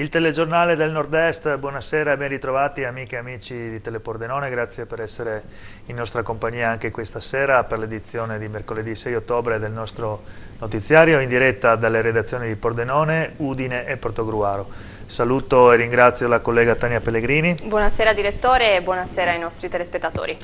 Il telegiornale del Nord-Est, buonasera e ben ritrovati amiche e amici di Telepordenone, grazie per essere in nostra compagnia anche questa sera per l'edizione di mercoledì 6 ottobre del nostro notiziario in diretta dalle redazioni di Pordenone, Udine e Portogruaro. Saluto e ringrazio la collega Tania Pellegrini. Buonasera direttore e buonasera ai nostri telespettatori.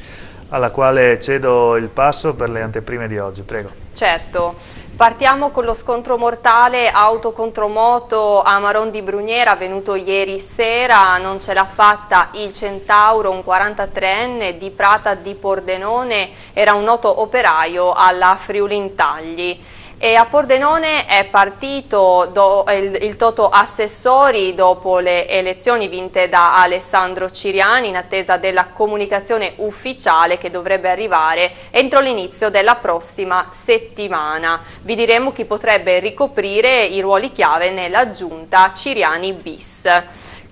Alla quale cedo il passo per le anteprime di oggi, prego. Certo, partiamo con lo scontro mortale auto contro moto a Maron di Bruniera avvenuto ieri sera, non ce l'ha fatta il Centauro, un 43enne di Prata di Pordenone, era un noto operaio alla Friuli Intagli. E a Pordenone è partito do, il, il, Toto Assessori dopo le elezioni vinte da Alessandro Ciriani in attesa della comunicazione ufficiale che dovrebbe arrivare entro l'inizio della prossima settimana. Vi diremo chi potrebbe ricoprire i ruoli chiave nella giunta Ciriani bis.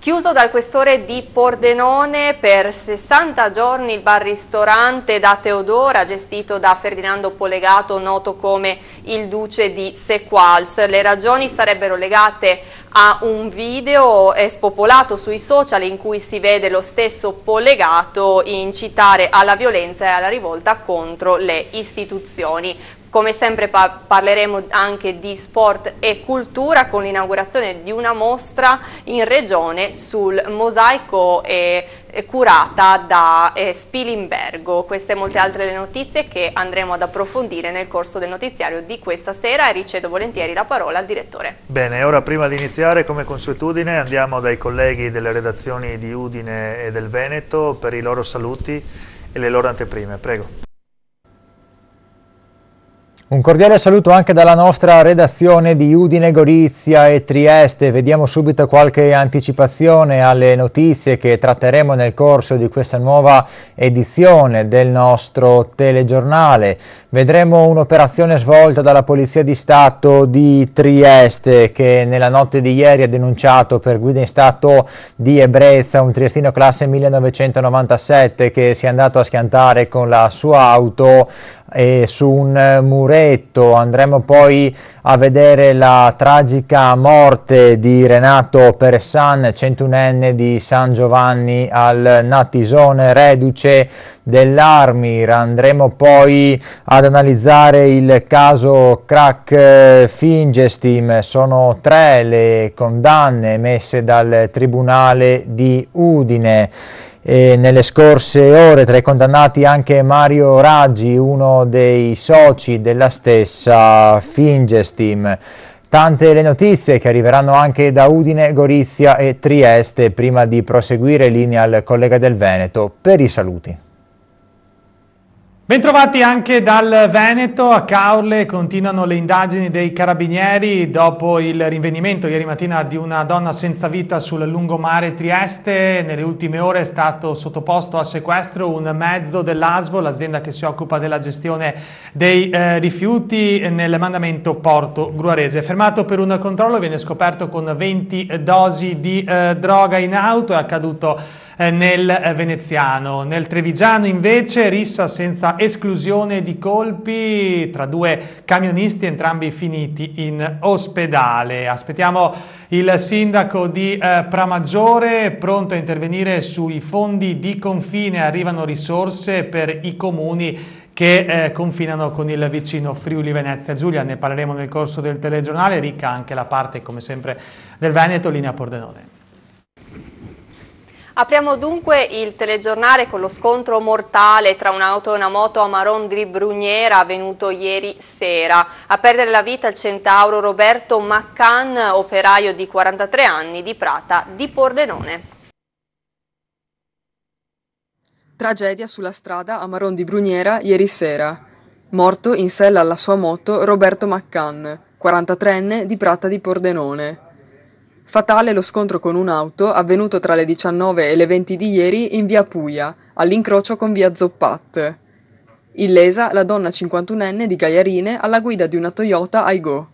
Chiuso dal questore di Pordenone per 60 giorni il bar-ristorante da Teodora, gestito da Ferdinando Polegato, noto come il duce di Sequals. Le ragioni sarebbero legate a un video spopolato sui social in cui si vede lo stesso Polegato incitare alla violenza e alla rivolta contro le istituzioni. Come sempre pa parleremo anche di sport e cultura con l'inaugurazione di una mostra in regione sul mosaico e curata da eh, Spilimbergo. Queste e molte altre le notizie che andremo ad approfondire nel corso del notiziario di questa sera e ricedo volentieri la parola al direttore. Bene, ora prima di iniziare come consuetudine andiamo dai colleghi delle redazioni di Udine e del Veneto per i loro saluti e le loro anteprime. Prego. Un cordiale saluto anche dalla nostra redazione di Udine, Gorizia e Trieste. Vediamo subito qualche anticipazione alle notizie che tratteremo nel corso di questa nuova edizione del nostro telegiornale. Vedremo un'operazione svolta dalla Polizia di Stato di Trieste che nella notte di ieri ha denunciato per guida in stato di ebbrezza un triestino classe 1997 che si è andato a schiantare con la sua auto e su un eh, muretto andremo poi a vedere la tragica morte di Renato Peressan, centunenne di San Giovanni al Natisone, reduce dell'Armir. Andremo poi ad analizzare il caso crack eh, Fingestim. Sono tre le condanne emesse dal Tribunale di Udine. E nelle scorse ore tra i condannati anche Mario Raggi, uno dei soci della stessa Fingestim. Tante le notizie che arriveranno anche da Udine, Gorizia e Trieste prima di proseguire linea al collega del Veneto per i saluti. Bentrovati anche dal Veneto, a Caorle continuano le indagini dei carabinieri dopo il rinvenimento ieri mattina di una donna senza vita sul lungomare Trieste. Nelle ultime ore è stato sottoposto a sequestro un mezzo dell'ASVO, l'azienda che si occupa della gestione dei eh, rifiuti nel mandamento Porto Gruarese. Fermato per un controllo viene scoperto con 20 dosi di eh, droga in auto, è accaduto eh, nel eh, veneziano. Nel trevigiano invece rissa senza esclusione di colpi tra due camionisti entrambi finiti in ospedale. Aspettiamo il sindaco di eh, Pramaggiore pronto a intervenire sui fondi di confine. Arrivano risorse per i comuni che eh, confinano con il vicino Friuli Venezia Giulia. Ne parleremo nel corso del telegiornale, ricca anche la parte, come sempre, del Veneto, linea Pordenone. Apriamo dunque il telegiornale con lo scontro mortale tra un'auto e una moto a Maron di Bruniera avvenuto ieri sera. A perdere la vita il centauro Roberto Maccan, operaio di 43 anni di Prata di Pordenone. Tragedia sulla strada a Maron di Bruniera ieri sera. Morto in sella alla sua moto Roberto Maccan, 43enne di Prata di Pordenone. Fatale lo scontro con un'auto avvenuto tra le 19 e le 20 di ieri in via Puglia, all'incrocio con via Zoppat. Illesa la donna 51enne di Gaiarine alla guida di una Toyota Aigo.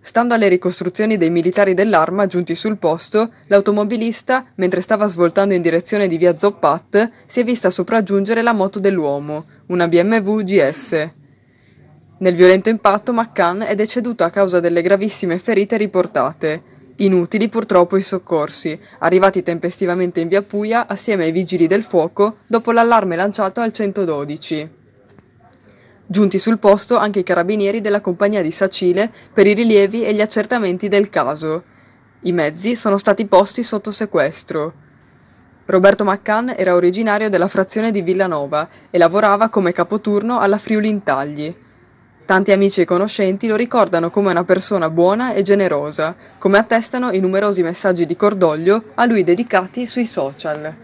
Stando alle ricostruzioni dei militari dell'arma giunti sul posto, l'automobilista, mentre stava svoltando in direzione di via Zoppat, si è vista sopraggiungere la moto dell'uomo, una BMW GS. Nel violento impatto, McCann è deceduto a causa delle gravissime ferite riportate. Inutili purtroppo i soccorsi, arrivati tempestivamente in via Puglia assieme ai vigili del fuoco dopo l'allarme lanciato al 112. Giunti sul posto anche i carabinieri della compagnia di Sacile per i rilievi e gli accertamenti del caso. I mezzi sono stati posti sotto sequestro. Roberto Maccan era originario della frazione di Villanova e lavorava come capoturno alla Friuli Intagli. Tanti amici e conoscenti lo ricordano come una persona buona e generosa, come attestano i numerosi messaggi di cordoglio a lui dedicati sui social.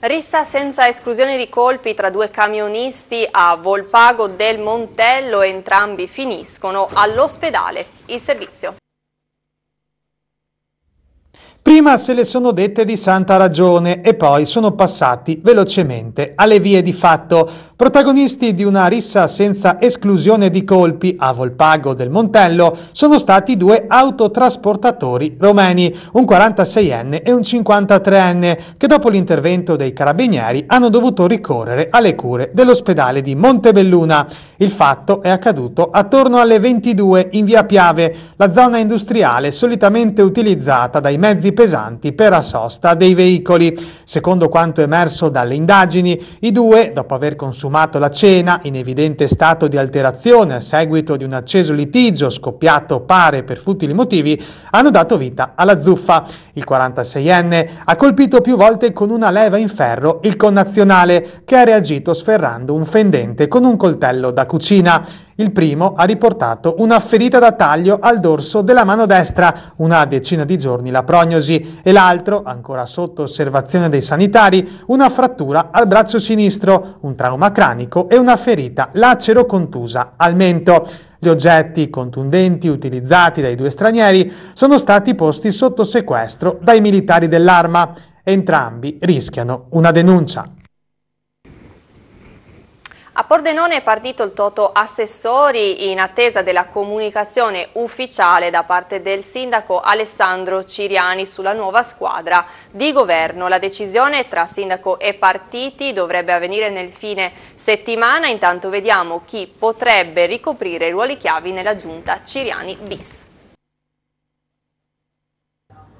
Rissa senza esclusione di colpi tra due camionisti a Volpago del Montello, entrambi finiscono all'ospedale. Il servizio. Prima se le sono dette di santa ragione e poi sono passati velocemente alle vie di fatto, protagonisti di una rissa senza esclusione di colpi a Volpago del Montello sono stati due autotrasportatori romeni, un 46enne e un 53enne, che dopo l'intervento dei carabinieri hanno dovuto ricorrere alle cure dell'ospedale di Montebelluna. Il fatto è accaduto attorno alle 22 in via Piave, la zona industriale solitamente utilizzata dai mezzi pesanti per la sosta dei veicoli. Secondo quanto emerso dalle indagini, i due, dopo aver consumato la cena in evidente stato di alterazione a seguito di un acceso litigio scoppiato pare per futili motivi, hanno dato vita alla zuffa. Il 46enne ha colpito più volte con una leva in ferro il connazionale, che ha reagito sferrando un fendente con un coltello da cucina. Il primo ha riportato una ferita da taglio al dorso della mano destra, una decina di giorni la prognosi, e l'altro, ancora sotto osservazione dei sanitari, una frattura al braccio sinistro, un trauma cranico e una ferita lacero-contusa al mento. Gli oggetti contundenti utilizzati dai due stranieri sono stati posti sotto sequestro dai militari dell'arma. Entrambi rischiano una denuncia. A Pordenone è partito il Toto Assessori in attesa della comunicazione ufficiale da parte del sindaco Alessandro Ciriani sulla nuova squadra di governo. La decisione tra sindaco e partiti dovrebbe avvenire nel fine settimana, intanto vediamo chi potrebbe ricoprire i ruoli chiavi nella giunta Ciriani bis.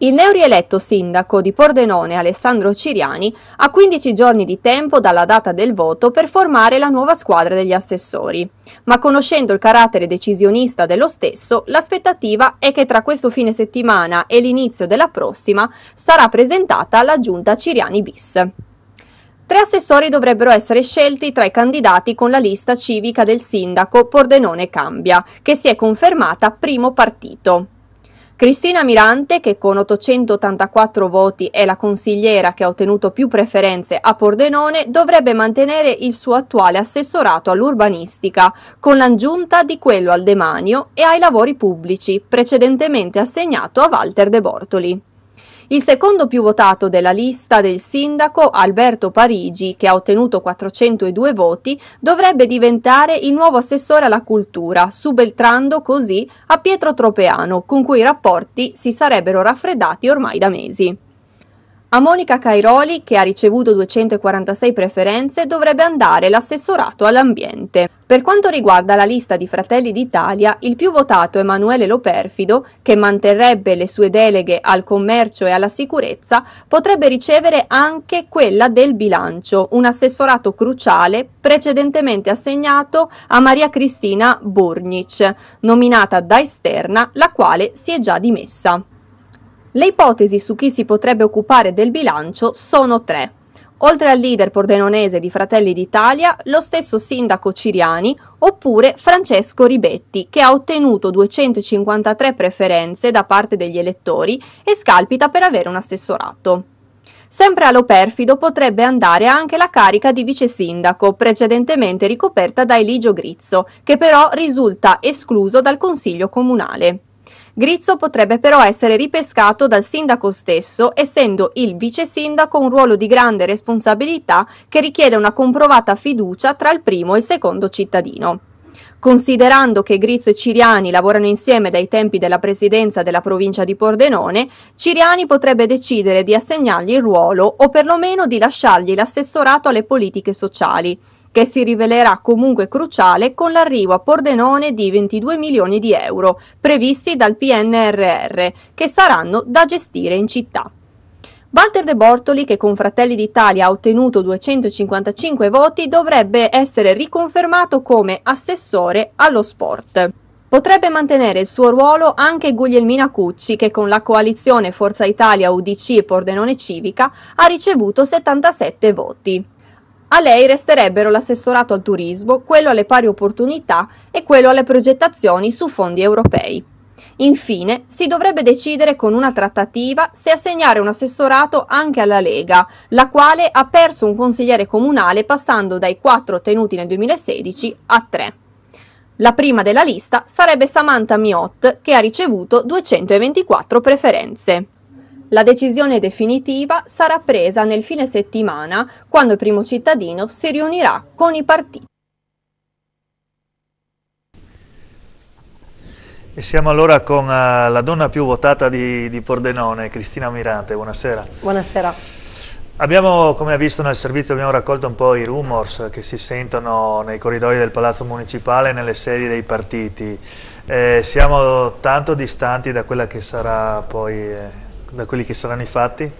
Il neorieletto sindaco di Pordenone Alessandro Ciriani ha 15 giorni di tempo dalla data del voto per formare la nuova squadra degli assessori, ma conoscendo il carattere decisionista dello stesso, l'aspettativa è che tra questo fine settimana e l'inizio della prossima sarà presentata la giunta Ciriani bis. Tre assessori dovrebbero essere scelti tra i candidati con la lista civica del sindaco Pordenone Cambia, che si è confermata primo partito. Cristina Mirante, che con 884 voti è la consigliera che ha ottenuto più preferenze a Pordenone, dovrebbe mantenere il suo attuale assessorato all'urbanistica, con l'aggiunta di quello al demanio e ai lavori pubblici, precedentemente assegnato a Walter De Bortoli. Il secondo più votato della lista del sindaco Alberto Parigi, che ha ottenuto 402 voti, dovrebbe diventare il nuovo assessore alla cultura, subentrando così a Pietro Tropeano, con cui i rapporti si sarebbero raffreddati ormai da mesi. A Monica Cairoli, che ha ricevuto 246 preferenze, dovrebbe andare l'assessorato all'ambiente. Per quanto riguarda la lista di Fratelli d'Italia, il più votato Emanuele Loperfido, che manterrebbe le sue deleghe al commercio e alla sicurezza, potrebbe ricevere anche quella del bilancio, un assessorato cruciale precedentemente assegnato a Maria Cristina Burnic, nominata da esterna, la quale si è già dimessa. Le ipotesi su chi si potrebbe occupare del bilancio sono tre. Oltre al leader pordenonese di Fratelli d'Italia, lo stesso sindaco Ciriani oppure Francesco Ribetti, che ha ottenuto 253 preferenze da parte degli elettori e scalpita per avere un assessorato. Sempre allo perfido potrebbe andare anche la carica di vice sindaco, precedentemente ricoperta da Eligio Grizzo, che però risulta escluso dal Consiglio Comunale. Grizzo potrebbe però essere ripescato dal sindaco stesso, essendo il vice sindaco un ruolo di grande responsabilità che richiede una comprovata fiducia tra il primo e il secondo cittadino. Considerando che Grizzo e Ciriani lavorano insieme dai tempi della presidenza della provincia di Pordenone, Ciriani potrebbe decidere di assegnargli il ruolo o perlomeno di lasciargli l'assessorato alle politiche sociali, che si rivelerà comunque cruciale con l'arrivo a Pordenone di 22 milioni di euro previsti dal PNRR, che saranno da gestire in città. Walter De Bortoli, che con Fratelli d'Italia ha ottenuto 255 voti, dovrebbe essere riconfermato come assessore allo sport. Potrebbe mantenere il suo ruolo anche Guglielmina Cucci, che con la coalizione Forza Italia, UDC e Pordenone Civica ha ricevuto 77 voti. A lei resterebbero l'assessorato al turismo, quello alle pari opportunità e quello alle progettazioni su fondi europei. Infine, si dovrebbe decidere con una trattativa se assegnare un assessorato anche alla Lega, la quale ha perso un consigliere comunale passando dai 4 tenuti nel 2016 a 3. La prima della lista sarebbe Samantha Miot, che ha ricevuto 224 preferenze. La decisione definitiva sarà presa nel fine settimana, quando il Primo Cittadino si riunirà con i partiti. E siamo allora con eh, la donna più votata di, di Pordenone, Cristina Mirante. Buonasera. Buonasera. Abbiamo, come ha visto nel servizio, abbiamo raccolto un po' i rumors che si sentono nei corridoi del Palazzo Municipale e nelle sedi dei partiti. Eh, siamo tanto distanti da quella che sarà poi eh, da quelli che saranno i fatti?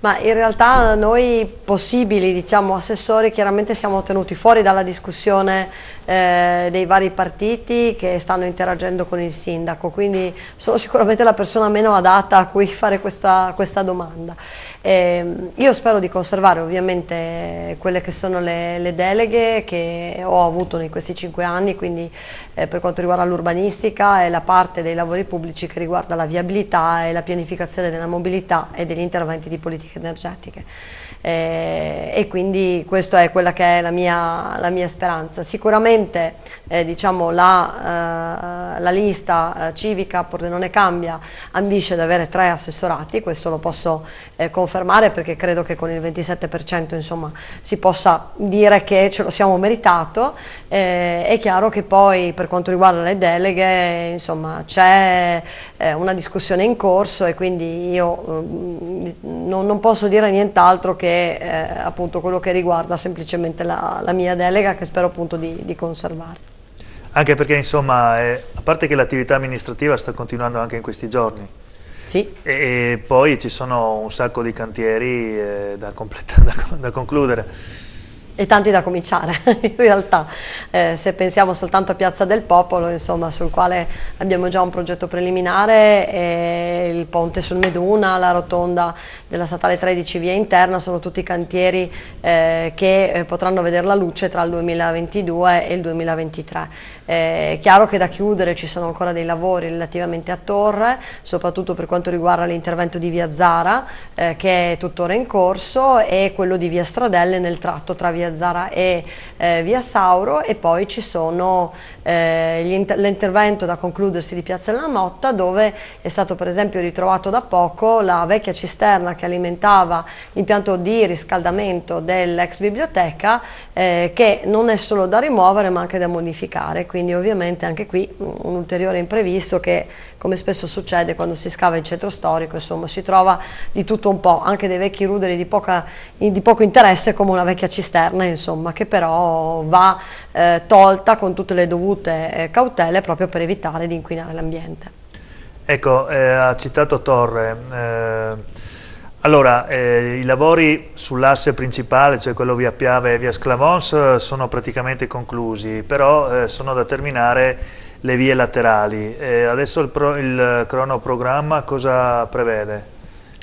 Ma in realtà noi possibili diciamo, assessori chiaramente siamo tenuti fuori dalla discussione eh, dei vari partiti che stanno interagendo con il sindaco, quindi sono sicuramente la persona meno adatta a cui fare questa, questa domanda. Eh, io spero di conservare ovviamente quelle che sono le, le deleghe che ho avuto in questi cinque anni, quindi eh, per quanto riguarda l'urbanistica e la parte dei lavori pubblici che riguarda la viabilità e la pianificazione della mobilità e degli interventi di politiche energetiche eh, e quindi questa è quella che è la mia, la mia speranza. Sicuramente eh, diciamo, la, eh, la, lista eh, civica Pordenone Cambia ambisce ad avere tre assessorati, questo lo posso eh, confermare perché credo che con il 27% insomma, si possa dire che ce lo siamo meritato, eh, è chiaro che poi per quanto riguarda le deleghe c'è eh, una discussione in corso e quindi io eh, non, non, posso dire nient'altro che eh, appunto quello che riguarda semplicemente la, la mia delega che spero appunto di, di conservare. Anche perché insomma, eh, a parte che l'attività amministrativa sta continuando anche in questi giorni. Sì. E, e poi ci sono un sacco di cantieri eh, da, da, da concludere e tanti da cominciare in realtà, eh, se pensiamo soltanto a Piazza del Popolo, insomma, sul quale abbiamo già un progetto preliminare, il ponte sul Meduna, la rotonda della statale 13 via interna, sono tutti cantieri eh, che eh, potranno vedere la luce tra il 2022 e il 2023. È chiaro che da chiudere ci sono ancora dei lavori relativamente a Torre, soprattutto per quanto riguarda l'intervento di via Zara eh, che è tuttora in corso e quello di via Stradelle nel tratto tra via Zara e eh, via Sauro e poi ci sono eh, l'intervento da concludersi di Piazza della Motta dove è stato per esempio ritrovato da poco la vecchia cisterna che alimentava l'impianto di riscaldamento dell'ex biblioteca eh, che non è solo da rimuovere ma anche da modificare, quindi ovviamente anche qui un ulteriore imprevisto che come spesso succede quando si scava in centro storico, insomma si trova di tutto un po', anche dei vecchi ruderi di, poca, di poco interesse come una vecchia cisterna insomma, che però va eh, tolta con tutte le dovute eh, cautele proprio per evitare di inquinare l'ambiente. Ecco, eh, ha citato Torre, eh, allora, eh, i lavori sull'asse principale, cioè quello via Piave e via Sclavons, eh, sono praticamente conclusi, però eh, sono da terminare le vie laterali. E adesso il, pro, il, cronoprogramma cosa prevede?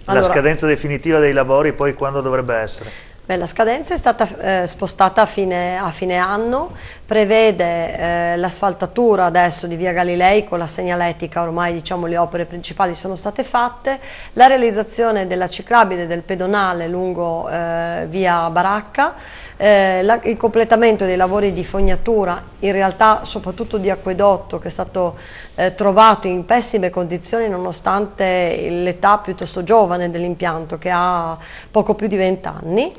La scadenza definitiva dei lavori poi quando dovrebbe essere? Beh, la scadenza è stata eh, spostata a fine, a fine, anno, prevede eh, l'asfaltatura adesso di via Galilei con la segnaletica, ormai diciamo, le opere principali sono state fatte, la realizzazione della ciclabile del pedonale lungo eh, via Baracca, eh, la, il completamento dei lavori di fognatura, in realtà soprattutto di acquedotto che è stato eh, trovato in pessime condizioni nonostante l'età piuttosto giovane dell'impianto che ha poco più di 20 anni,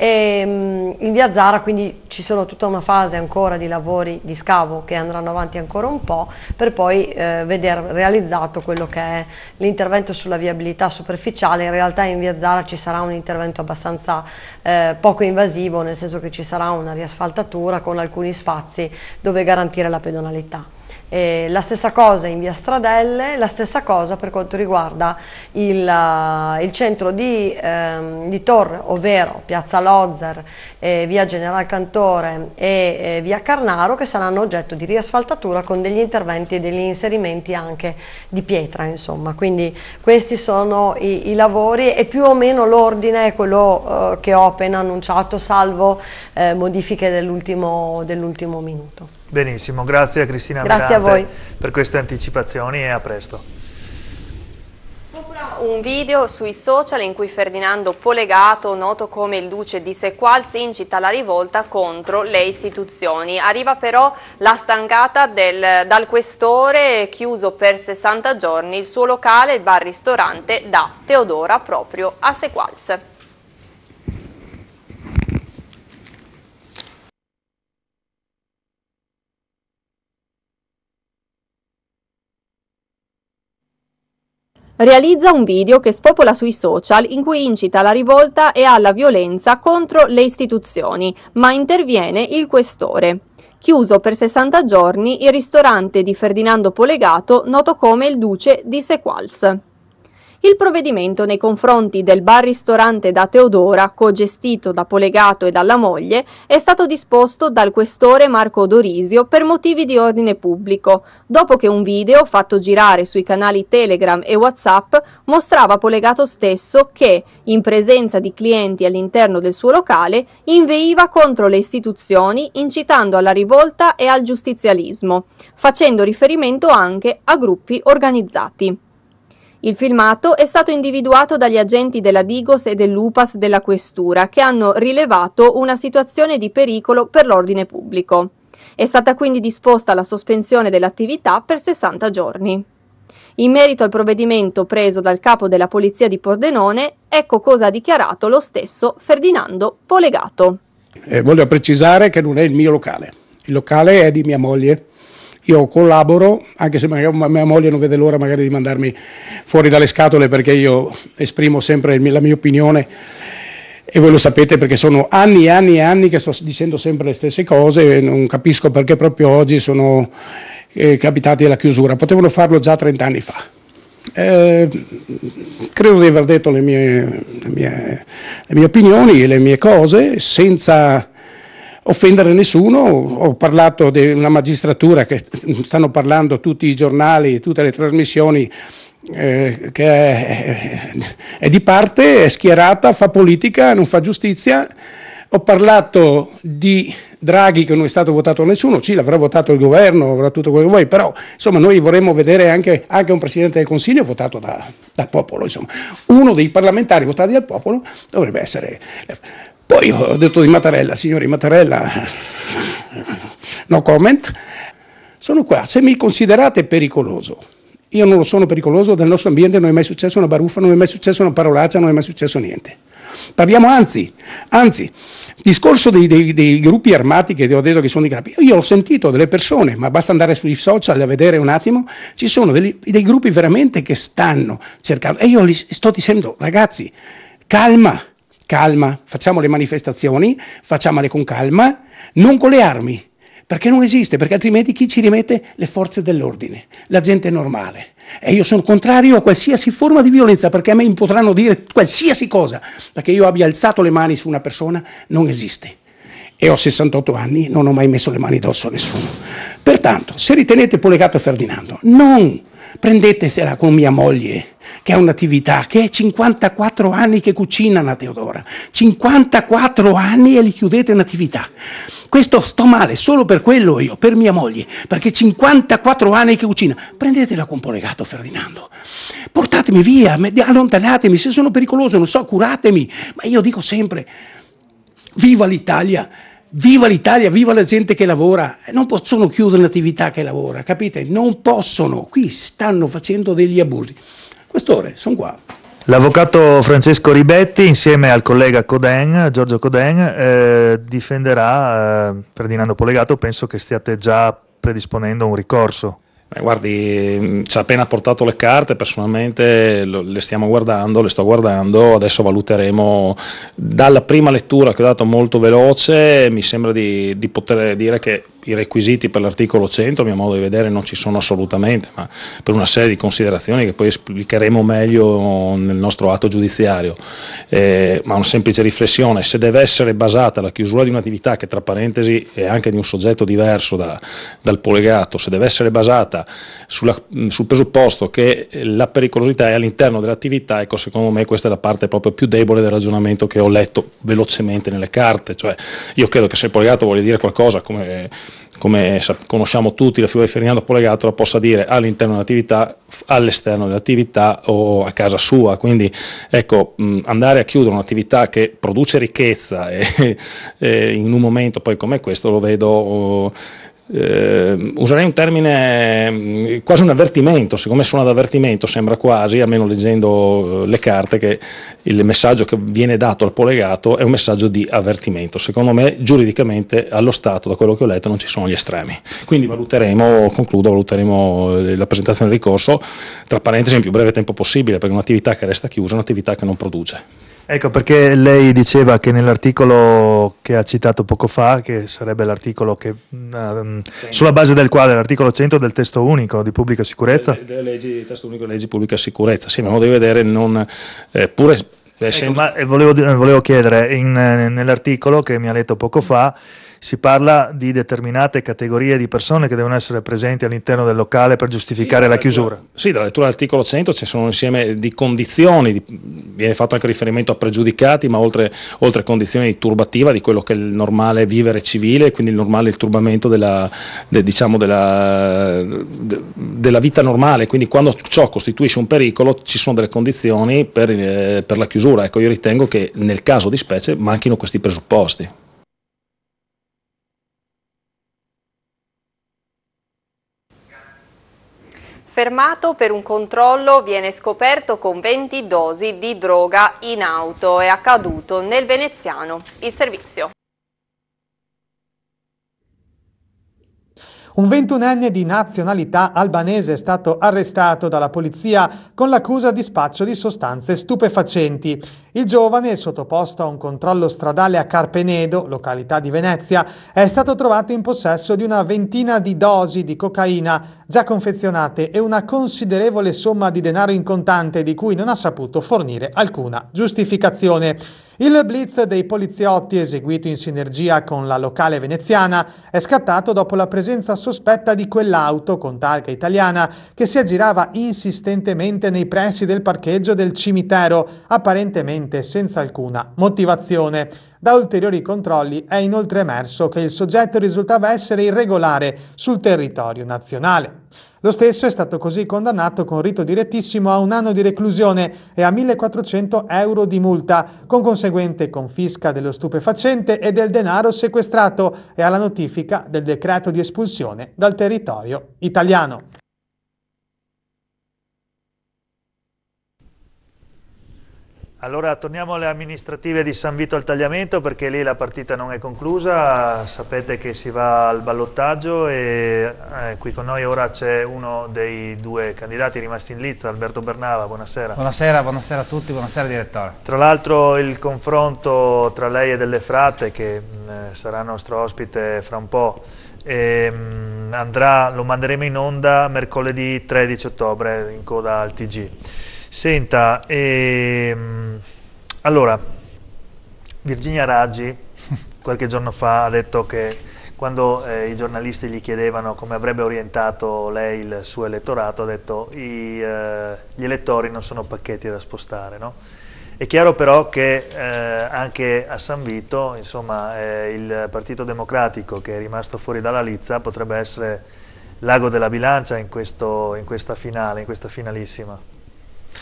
e, ehm, in via Zara quindi ci sono tutta una fase ancora di lavori di scavo che andranno avanti ancora un po' per poi eh, vedere realizzato quello che è l'intervento sulla viabilità superficiale. In realtà in via Zara ci sarà un intervento abbastanza eh, poco invasivo, nel senso che ci sarà una riasfaltatura con alcuni spazi dove garantire la pedonalità. Eh, la stessa cosa in via Stradelle, la stessa cosa per quanto riguarda il, eh, il centro di, ehm, di, Torre, ovvero Piazza Lozzer, eh, via General Cantore e eh, via Carnaro che saranno oggetto di riasfaltatura con degli interventi e degli inserimenti anche di pietra insomma. Quindi questi sono i, i lavori e più o meno l'ordine è quello eh, che ho appena annunciato salvo eh, modifiche dell'ultimo dell minuto. Benissimo, grazie a Cristina grazie a voi. per queste anticipazioni e a presto Scopra un video sui social in cui Ferdinando Polegato, noto come il duce di Sequals, incita la rivolta contro le istituzioni. Arriva però la stangata del, dal questore, chiuso per 60 giorni, il suo locale, il bar-ristorante da Teodora proprio a Sequals. realizza un video che spopola sui social in cui incita alla rivolta e alla violenza contro le istituzioni, ma interviene il questore. Chiuso per 60 giorni il ristorante di Ferdinando Polegato, noto come il Duce di Sequals il provvedimento nei confronti del bar-ristorante da Teodora, cogestito da Polegato e dalla moglie, è stato disposto dal questore Marco Dorisio per motivi di ordine pubblico, dopo che un video fatto girare sui canali Telegram e WhatsApp mostrava Polegato stesso che, in presenza di clienti all'interno del suo locale, inveiva contro le istituzioni incitando alla rivolta e al giustizialismo, facendo riferimento anche a gruppi organizzati. Il filmato è stato individuato dagli agenti della Digos e dell'UPAS della Questura che hanno rilevato una situazione di pericolo per l'ordine pubblico. È stata quindi disposta la sospensione dell'attività per 60 giorni. In merito al provvedimento preso dal capo della polizia di Pordenone, ecco cosa ha dichiarato lo stesso Ferdinando Polegato. Eh, voglio precisare che non è il mio locale, il locale è di mia moglie io collaboro, anche se magari mia moglie non vede l'ora magari di mandarmi fuori dalle scatole perché io esprimo sempre la mia opinione e voi lo sapete perché sono anni e anni e anni che sto dicendo sempre le stesse cose e non capisco perché proprio oggi sono eh, capitati alla chiusura. Potevano farlo già 30 anni fa. Eh, credo di aver detto le mie, le, mie, le mie opinioni e le mie cose senza offendere nessuno, ho parlato di una magistratura che stanno parlando tutti i giornali, tutte le trasmissioni eh, che è, è, di parte, è schierata, fa politica, non fa giustizia. Ho parlato di Draghi che non è stato votato nessuno, sì l'avrà votato il governo, avrà tutto quello che vuoi, però insomma noi vorremmo vedere anche, anche un Presidente del Consiglio votato da, dal popolo, insomma uno dei parlamentari votati dal popolo dovrebbe essere... Poi ho detto di Mattarella, signori Mattarella, no comment, sono qua, se mi considerate pericoloso, io non lo sono pericoloso, nel nostro ambiente non è mai successo una baruffa, non è mai successo una parolaccia, non è mai successo niente. Parliamo anzi, anzi, discorso dei, dei, dei gruppi armati che ho detto che sono di grappi, io ho sentito delle persone, ma basta andare sui social a vedere un attimo, ci sono degli, dei gruppi veramente che stanno cercando, e io gli sto dicendo, ragazzi, calma, calma, facciamo le manifestazioni, facciamole con calma, non con le armi, perché non esiste, perché altrimenti chi ci rimette? Le forze dell'ordine, la gente normale. E io sono contrario a qualsiasi forma di violenza, perché a me mi potranno dire qualsiasi cosa, perché io abbia alzato le mani su una persona, non esiste. E ho 68 anni, non ho mai messo le mani addosso a nessuno. Pertanto, se ritenete Polegato a Ferdinando, non prendetesela con mia moglie, che ha un'attività, che è 54 anni che cucina una Teodora, 54 anni e li chiudete in attività. Questo sto male solo per quello io, per mia moglie, perché 54 anni che cucina. Prendetela con Polegato Ferdinando, portatemi via, allontanatemi, se sono pericoloso, non so, curatemi, ma io dico sempre, viva l'Italia! Viva l'Italia, viva la gente che lavora, eh, non possono chiudere un'attività che lavora, capite? Non possono, qui stanno facendo degli abusi. Questore, sono qua. L'avvocato Francesco Ribetti insieme al collega Coden, Giorgio Coden, eh, difenderà eh, Ferdinando Polegato, penso che stiate già predisponendo un ricorso. Beh, guardi, mm, ci ha appena portato le carte, personalmente le stiamo guardando, le sto guardando, adesso valuteremo dalla prima lettura che ho dato molto veloce, mi sembra di, di poter dire che i requisiti per l'articolo 100 a mio modo di vedere non ci sono assolutamente, ma per una serie di considerazioni che poi esplicheremo meglio nel nostro atto giudiziario, eh, ma una semplice riflessione, se deve essere basata la chiusura di un'attività che tra parentesi è anche di un soggetto diverso da, dal polegato, se deve essere basata sulla, sul presupposto che la pericolosità è all'interno dell'attività, ecco secondo me questa è la parte proprio più debole del ragionamento che ho letto velocemente nelle carte, cioè io credo che se il polegato vuole dire qualcosa come come conosciamo tutti, la figura di Ferdinando Polegato possa dire all'interno dell'attività, all'esterno dell'attività o a casa sua. Quindi ecco, mm, andare a chiudere un'attività che produce ricchezza e, e in un momento poi come questo lo vedo oh, eh, userei un termine mm, quasi un avvertimento, siccome suona d'avvertimento, sembra quasi, almeno leggendo eh, le carte, che il messaggio che viene dato al polegato è un messaggio di avvertimento. Secondo me giuridicamente allo Stato, da quello che ho letto, non ci sono gli estremi. Quindi valuteremo, concludo, valuteremo eh, la presentazione del ricorso, tra parentesi, nel più breve tempo possibile, perché è un'attività che resta chiusa è un'attività che non produce. Ecco perché lei diceva che nell'articolo che ha citato poco fa, che sarebbe l'articolo che, um, sulla base del quale l'articolo 100 del testo unico di pubblica sicurezza. Delle, delle leggi, testo unico delle legge di pubblica sicurezza, sì, ma uno deve vedere non, eh, pure Ecco, ma eh, volevo, eh, volevo chiedere, in, eh, nell'articolo che mi ha letto poco fa, si parla di determinate categorie di persone che devono essere presenti all'interno del locale per giustificare sì, la chiusura. Lettura, sì, dalla lettura dell'articolo 100 ci sono un insieme di condizioni, di, viene fatto anche riferimento a pregiudicati, ma oltre, oltre condizioni di turbativa di quello che è il normale vivere civile, quindi il normale il turbamento della, de, diciamo della, de, della, vita normale, quindi quando ciò costituisce un pericolo ci sono delle condizioni per, eh, per la chiusura. Ecco, io ritengo che nel caso di specie manchino questi presupposti. fermato per un controllo viene scoperto con 20 dosi di droga in auto. È accaduto nel veneziano il servizio. Un 21enne di nazionalità albanese è stato arrestato dalla polizia con l'accusa di spaccio di sostanze stupefacenti. Il giovane, sottoposto a un controllo stradale a Carpenedo, località di Venezia, è stato trovato in possesso di una ventina di dosi di cocaina già confezionate e una considerevole somma di denaro in contante di cui non ha saputo fornire alcuna giustificazione. Il blitz dei poliziotti, eseguito in sinergia con la locale veneziana, è scattato dopo la presenza sospetta di quell'auto con targa italiana che si aggirava insistentemente nei pressi del parcheggio del cimitero, apparentemente senza alcuna motivazione. Da ulteriori controlli è inoltre emerso che il soggetto risultava essere irregolare sul territorio nazionale. Lo stesso è stato così condannato con rito direttissimo a un anno di reclusione e a 1.400 euro di multa, con conseguente confisca dello stupefacente e del denaro sequestrato e alla notifica del decreto di espulsione dal territorio italiano. Allora torniamo alle amministrative di San Vito al Tagliamento perché lì la partita non è conclusa, sapete che si va al ballottaggio e eh, qui con noi ora c'è uno dei due candidati rimasti in lizza, Alberto Bernava, buonasera. Buonasera, buonasera a tutti, buonasera direttore. Tra l'altro il confronto tra lei e delle frate che mh, eh, sarà nostro ospite fra un po', e, ehm, mh, andrà, lo manderemo in onda mercoledì 13 ottobre in coda al TG. Senta, ehm, allora, Virginia Raggi qualche giorno fa ha detto che quando eh, i giornalisti gli chiedevano come avrebbe orientato lei il suo elettorato, ha detto i, eh, gli elettori non sono pacchetti da spostare. No? È chiaro però che eh, anche a San Vito insomma, eh, il Partito Democratico che è rimasto fuori dalla lizza potrebbe essere l'ago della bilancia in, questo, in questa finale, in questa finalissima.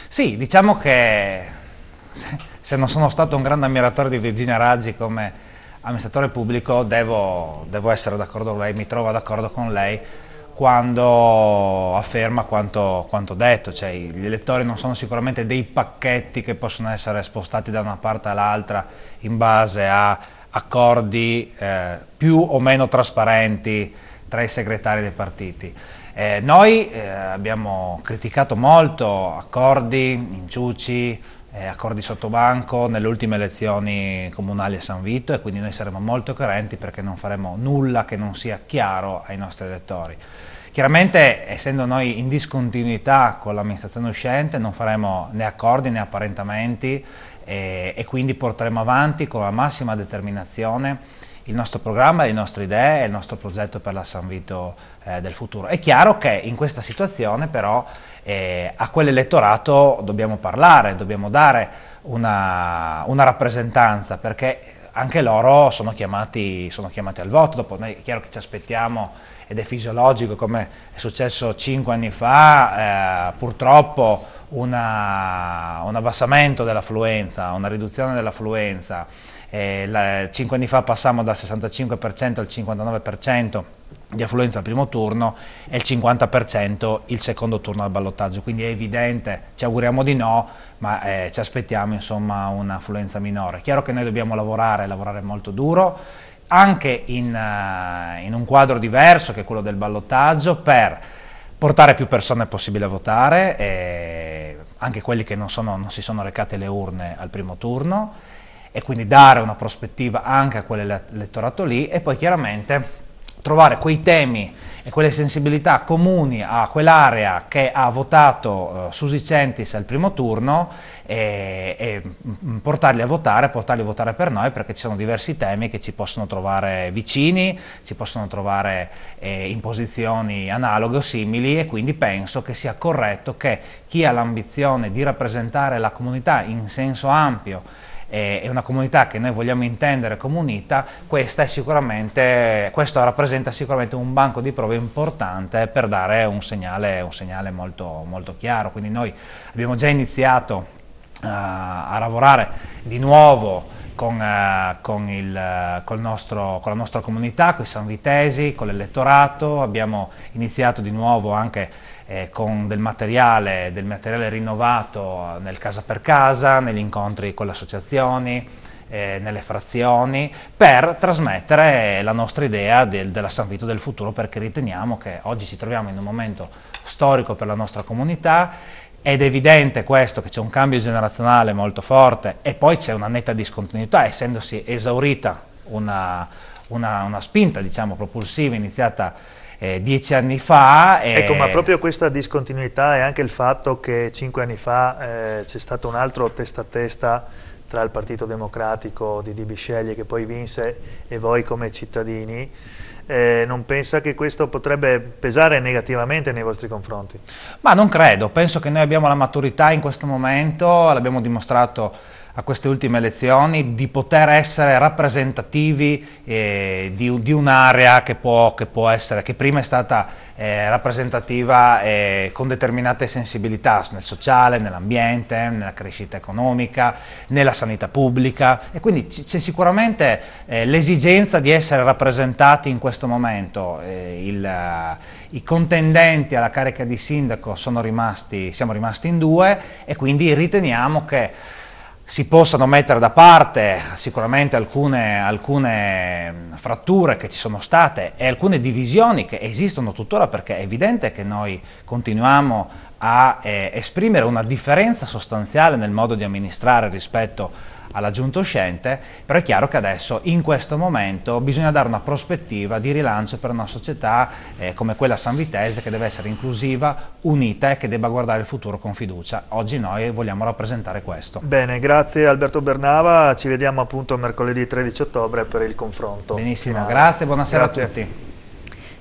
Sì, diciamo che se non sono stato un grande ammiratore di Virginia Raggi come amministratore pubblico, devo, devo essere d'accordo con lei, mi trovo d'accordo con lei quando afferma quanto, quanto detto, cioè gli elettori non sono sicuramente dei pacchetti che possono essere spostati da una parte all'altra in base a accordi eh, più o meno trasparenti tra i segretari dei partiti. Eh, noi eh, abbiamo criticato molto accordi, inciuci, eh, accordi sottobanco nelle ultime elezioni comunali a San Vito e quindi noi saremo molto coerenti perché non faremo nulla che non sia chiaro ai nostri elettori. Chiaramente, essendo noi in discontinuità con l'amministrazione uscente, non faremo né accordi né apparentamenti e, eh, e quindi porteremo avanti con la massima determinazione il nostro programma, le nostre idee e il nostro progetto per la San Vito eh, del futuro. È chiaro che in questa situazione però eh, a quell'elettorato dobbiamo parlare, dobbiamo dare una, una rappresentanza perché anche loro sono chiamati, sono chiamati, al voto, dopo noi è chiaro che ci aspettiamo ed è fisiologico come è successo cinque anni fa, eh, purtroppo una, un abbassamento dell'affluenza, una riduzione dell'affluenza, eh, 5 anni fa passammo dal 65% al 59% di affluenza al primo turno e il 50% il secondo turno al ballottaggio, quindi è evidente, ci auguriamo di no, ma eh, ci aspettiamo insomma un'affluenza minore. È chiaro che noi dobbiamo lavorare, lavorare molto duro, anche in, uh, in un quadro diverso che è quello del ballottaggio per portare più persone possibile a votare, eh, anche quelli che non, sono, non si sono recate alle urne al primo turno, e quindi dare una prospettiva anche a quell'elettorato lì e poi chiaramente trovare quei temi e quelle sensibilità comuni a quell'area che ha votato eh, Susi Centis al primo turno e, e, portarli a votare, portarli a votare per noi perché ci sono diversi temi che ci possono trovare vicini, ci possono trovare eh, in posizioni analoghe o simili e quindi penso che sia corretto che chi ha l'ambizione di rappresentare la comunità in senso ampio e una comunità che noi vogliamo intendere come unita, questo rappresenta sicuramente un banco di prove importante per dare un segnale, un segnale molto, molto chiaro. Quindi noi abbiamo già iniziato Uh, a lavorare di nuovo con, uh, con, il, uh, col nostro, con la nostra comunità, con i San Vitesi, con l'elettorato, abbiamo iniziato di nuovo anche eh, con del materiale, del materiale rinnovato eh, nel casa per casa, negli incontri con le associazioni, eh, nelle frazioni, per trasmettere la nostra idea del, della San Vito del futuro, perché riteniamo che oggi ci troviamo in un momento storico per la nostra comunità ed è evidente questo che c'è un cambio generazionale molto forte e poi c'è una netta discontinuità, essendosi esaurita una, una, una spinta diciamo, propulsiva iniziata eh, dieci anni fa. Eh... Ecco, ma proprio questa discontinuità e anche il fatto che cinque anni fa eh, c'è stato un altro testa a testa tra il Partito Democratico di Di Bisceglie che poi vinse e voi come cittadini, eh, non pensa che questo potrebbe pesare negativamente nei vostri confronti? Ma non credo, penso che noi abbiamo la maturità in questo momento, l'abbiamo dimostrato a queste ultime elezioni, di poter essere rappresentativi eh, di, di un'area che, che può, essere, che prima è stata eh, rappresentativa eh, con determinate sensibilità nel sociale, nell'ambiente, nella crescita economica, nella sanità pubblica e quindi c'è sicuramente eh, l'esigenza di essere rappresentati in questo momento. Eh, il, I contendenti alla carica di sindaco rimasti, siamo rimasti in due e quindi riteniamo che si possano mettere da parte sicuramente alcune, alcune, fratture che ci sono state e alcune divisioni che esistono tuttora perché è evidente che noi continuiamo a eh, esprimere una differenza sostanziale nel modo di amministrare rispetto a alla giunta uscente, però è chiaro che adesso in questo momento bisogna dare una prospettiva di rilancio per una società eh, come quella San Vitese che deve essere inclusiva, unita e che debba guardare il futuro con fiducia. Oggi noi vogliamo rappresentare questo. Bene, grazie Alberto Bernava, ci vediamo appunto mercoledì 13 ottobre per il confronto. Benissimo, finale. grazie, buonasera grazie. a tutti.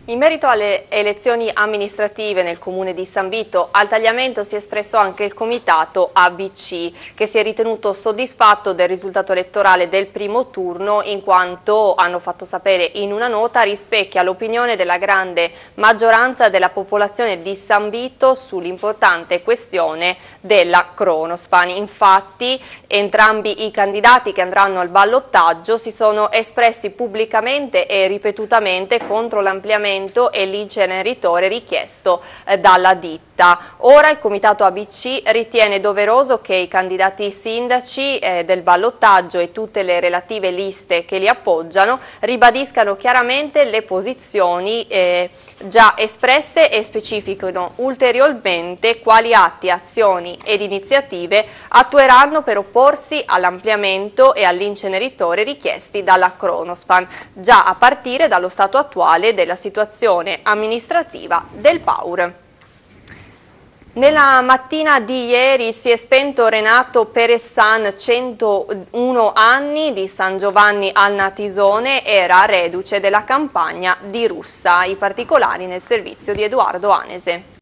In merito alle elezioni amministrative nel comune di San Vito, al tagliamento si è espresso anche il comitato ABC, che si è ritenuto soddisfatto del risultato elettorale del primo turno, in quanto, hanno fatto sapere in una nota, rispecchia l'opinione della grande maggioranza della popolazione di San Vito sull'importante questione della Cronospan. Infatti Entrambi i candidati che andranno al ballottaggio si sono espressi pubblicamente e ripetutamente contro l'ampliamento e l'inceneritore richiesto eh, dalla ditta città. Ora il comitato ABC ritiene doveroso che i candidati sindaci eh, del ballottaggio e tutte le relative liste che li appoggiano ribadiscano chiaramente le posizioni eh, già espresse e specificano ulteriormente quali atti, azioni ed iniziative attueranno per opporsi all'ampliamento e all'inceneritore richiesti dalla Cronospan, già a partire dallo stato attuale della situazione amministrativa del Paur. Nella mattina di ieri si è spento Renato Peressan, 101 anni, di San Giovanni al Natisone, era reduce della campagna di Russa. I particolari nel servizio di Edoardo Anese.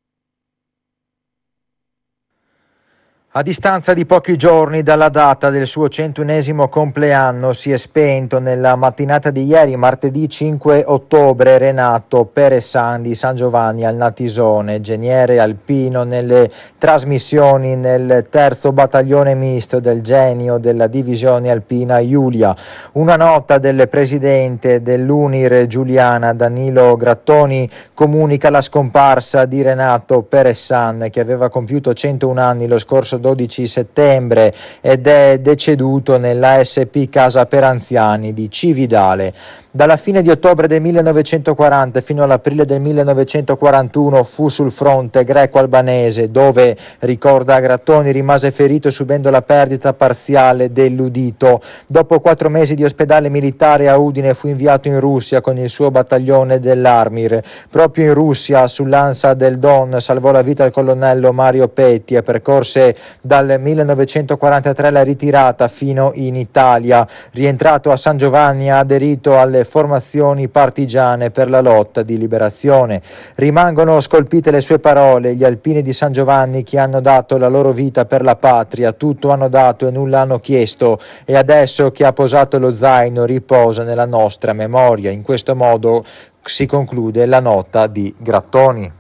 A distanza di pochi giorni dalla data del suo centunesimo compleanno si è spento nella mattinata di ieri, martedì 5 ottobre, Renato Peressan di San Giovanni al Natisone, geniere alpino nelle trasmissioni nel terzo battaglione misto del genio della divisione alpina Giulia. Una nota del presidente dell'Unir Giuliana Danilo Grattoni comunica la scomparsa di Renato Peressan che aveva compiuto 101 anni lo scorso 12 settembre ed è deceduto nella SP Casa per Anziani di Cividale. Dalla fine di ottobre del 1940 fino all'aprile del 1941 fu sul fronte greco-albanese dove, ricorda Grattoni, rimase ferito subendo la perdita parziale dell'udito. Dopo quattro mesi di ospedale militare a Udine fu inviato in Russia con il suo battaglione dell'Armir. Proprio in Russia, sull'Ansa del Don, salvò la vita al colonnello Mario Petti e percorse dal 1943 la ritirata fino in Italia. Rientrato a San Giovanni ha aderito alle formazioni partigiane per la lotta di liberazione. Rimangono scolpite le sue parole, gli alpini di San Giovanni che hanno dato la loro vita per la patria, tutto hanno dato e nulla hanno chiesto e adesso chi ha posato lo zaino riposa nella nostra memoria. In questo modo si conclude la nota di Grattoni.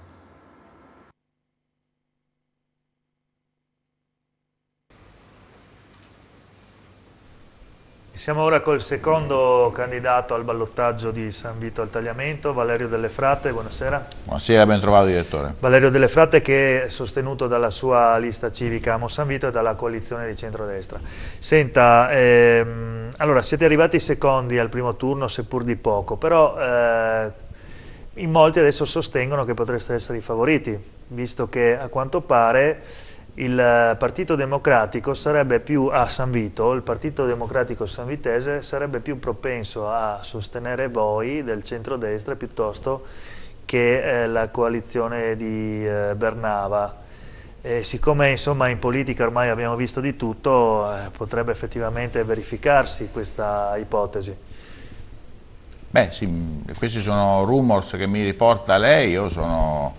Siamo ora col secondo candidato al ballottaggio di San Vito al Tagliamento, Valerio Delle Frate, buonasera. Buonasera, ben trovato direttore. Valerio Delle Frate che è sostenuto dalla sua lista civica Amo San Vito e dalla coalizione di centrodestra. Senta, ehm, allora siete arrivati secondi al primo turno seppur di poco, però eh, in molti adesso sostengono che potreste essere i favoriti, visto che a quanto pare il eh, Partito Democratico sarebbe più a San Vito, il Partito Democratico Sanvitese sarebbe più propenso a sostenere voi del centrodestra piuttosto che eh, la coalizione di eh, Bernava. E siccome insomma, in politica ormai abbiamo visto di tutto, eh, potrebbe effettivamente verificarsi questa ipotesi. Beh sì, questi sono rumors che mi riporta lei, io sono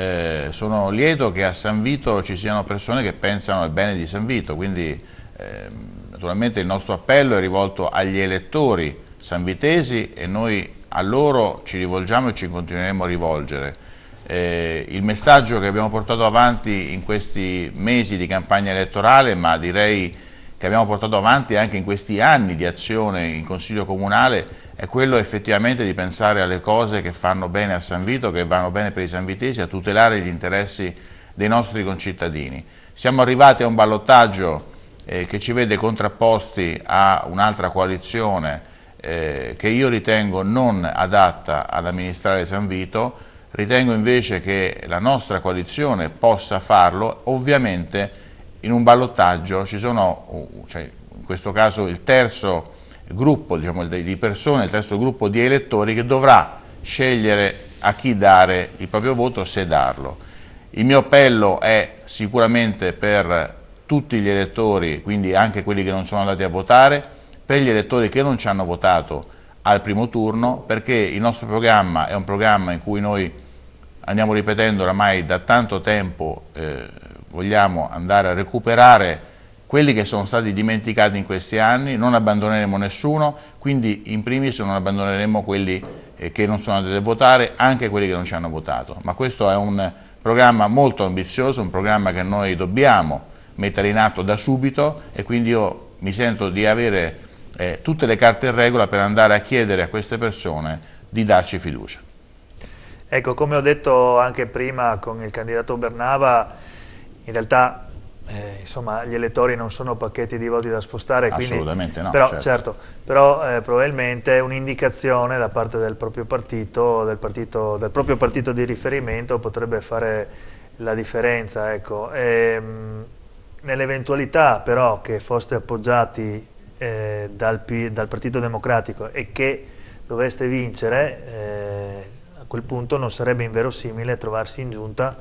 eh, sono lieto che a San Vito ci siano persone che pensano al bene di San Vito, quindi eh, naturalmente il nostro appello è rivolto agli elettori sanvitesi e noi a loro ci rivolgiamo e ci continueremo a rivolgere. Eh, il messaggio che abbiamo portato avanti in questi mesi di campagna elettorale, ma direi che abbiamo portato avanti anche in questi anni di azione in Consiglio Comunale, è quello effettivamente di pensare alle cose che fanno bene a San Vito, che vanno bene per i sanvitesi, a tutelare gli interessi dei nostri concittadini. Siamo arrivati a un ballottaggio eh, che ci vede contrapposti a un'altra coalizione eh, che io ritengo non adatta ad amministrare San Vito, ritengo invece che la nostra coalizione possa farlo, ovviamente in un ballottaggio ci sono, cioè in questo caso il terzo gruppo diciamo, di persone, il terzo gruppo di elettori che dovrà scegliere a chi dare il proprio voto se darlo. Il mio appello è sicuramente per tutti gli elettori, quindi anche quelli che non sono andati a votare, per gli elettori che non ci hanno votato al primo turno, perché il nostro programma è un programma in cui noi andiamo ripetendo oramai da tanto tempo, eh, vogliamo andare a recuperare quelli che sono stati dimenticati in questi anni, non abbandoneremo nessuno, quindi in primis non abbandoneremo quelli eh, che non sono andati a votare, anche quelli che non ci hanno votato. Ma questo è un programma molto ambizioso, un programma che noi dobbiamo mettere in atto da subito e quindi io mi sento di avere eh, tutte le carte in regola per andare a chiedere a queste persone di darci fiducia. Ecco, come ho detto anche prima con il candidato Bernava, in realtà eh, insomma, gli elettori non sono pacchetti di voti da spostare, quindi, Assolutamente no, però, certo. certo però eh, probabilmente un'indicazione da parte del proprio partito, del partito, del proprio partito di riferimento potrebbe fare la differenza. Ecco. Ehm, nell'eventualità però che foste appoggiati eh, dal, dal, Partito Democratico e che doveste vincere, eh, a quel punto non sarebbe inverosimile trovarsi in giunta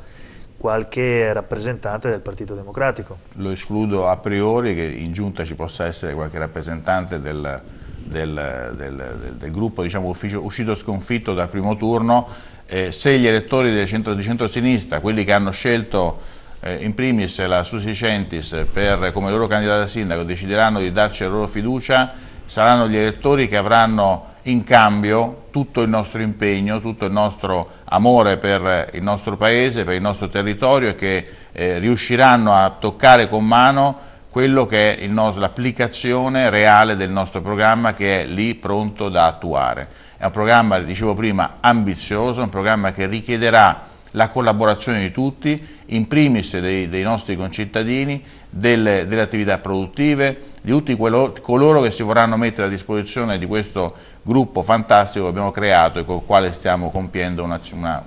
qualche rappresentante del Partito Democratico. Lo escludo a priori che in giunta ci possa essere qualche rappresentante del, del, del, del gruppo diciamo, ufficio, uscito sconfitto dal primo turno. Eh, se gli elettori del centro, di centrosinistra, quelli che hanno scelto eh, in primis la Susi Centis per, come loro candidata sindaco, decideranno di darci la loro fiducia, saranno gli elettori che avranno in cambio tutto il nostro impegno, tutto il nostro amore per il nostro paese, per il nostro territorio e che eh, riusciranno a toccare con mano quello che è l'applicazione reale del nostro programma che è lì pronto da attuare. È un programma, dicevo prima, ambizioso, un programma che richiederà la collaborazione di tutti, in primis dei, dei nostri concittadini, delle, delle, attività produttive, di tutti quello, coloro che si vorranno mettere a disposizione di questo gruppo fantastico che abbiamo creato e col quale stiamo compiendo un'azione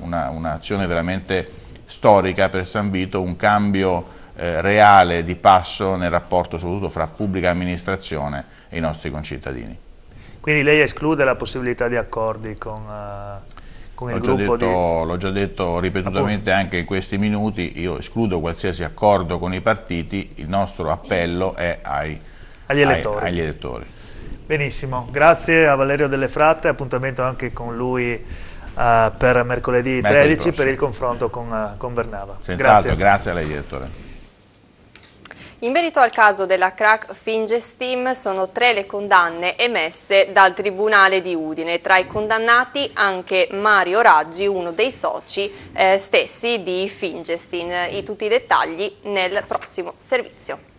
un veramente storica per San Vito, un cambio eh, reale di passo nel rapporto soprattutto fra pubblica amministrazione e i nostri concittadini. Quindi lei esclude la possibilità di accordi con, uh, con il gruppo detto, di... L'ho già detto ripetutamente Appunto. anche in questi minuti, io escludo qualsiasi accordo con i partiti, il nostro appello è ai, agli elettori. Ai, agli elettori. Benissimo, grazie a Valerio Delle Fratte, appuntamento anche con lui uh, per mercoledì 13 mercoledì per il confronto con, uh, con Bernava. Senz'altro, grazie. grazie a lei direttore. In merito al caso della crack Fingestim sono tre le condanne emesse dal Tribunale di Udine, tra i condannati anche Mario Raggi, uno dei soci eh, stessi di Fingestim. tutti i dettagli nel prossimo servizio.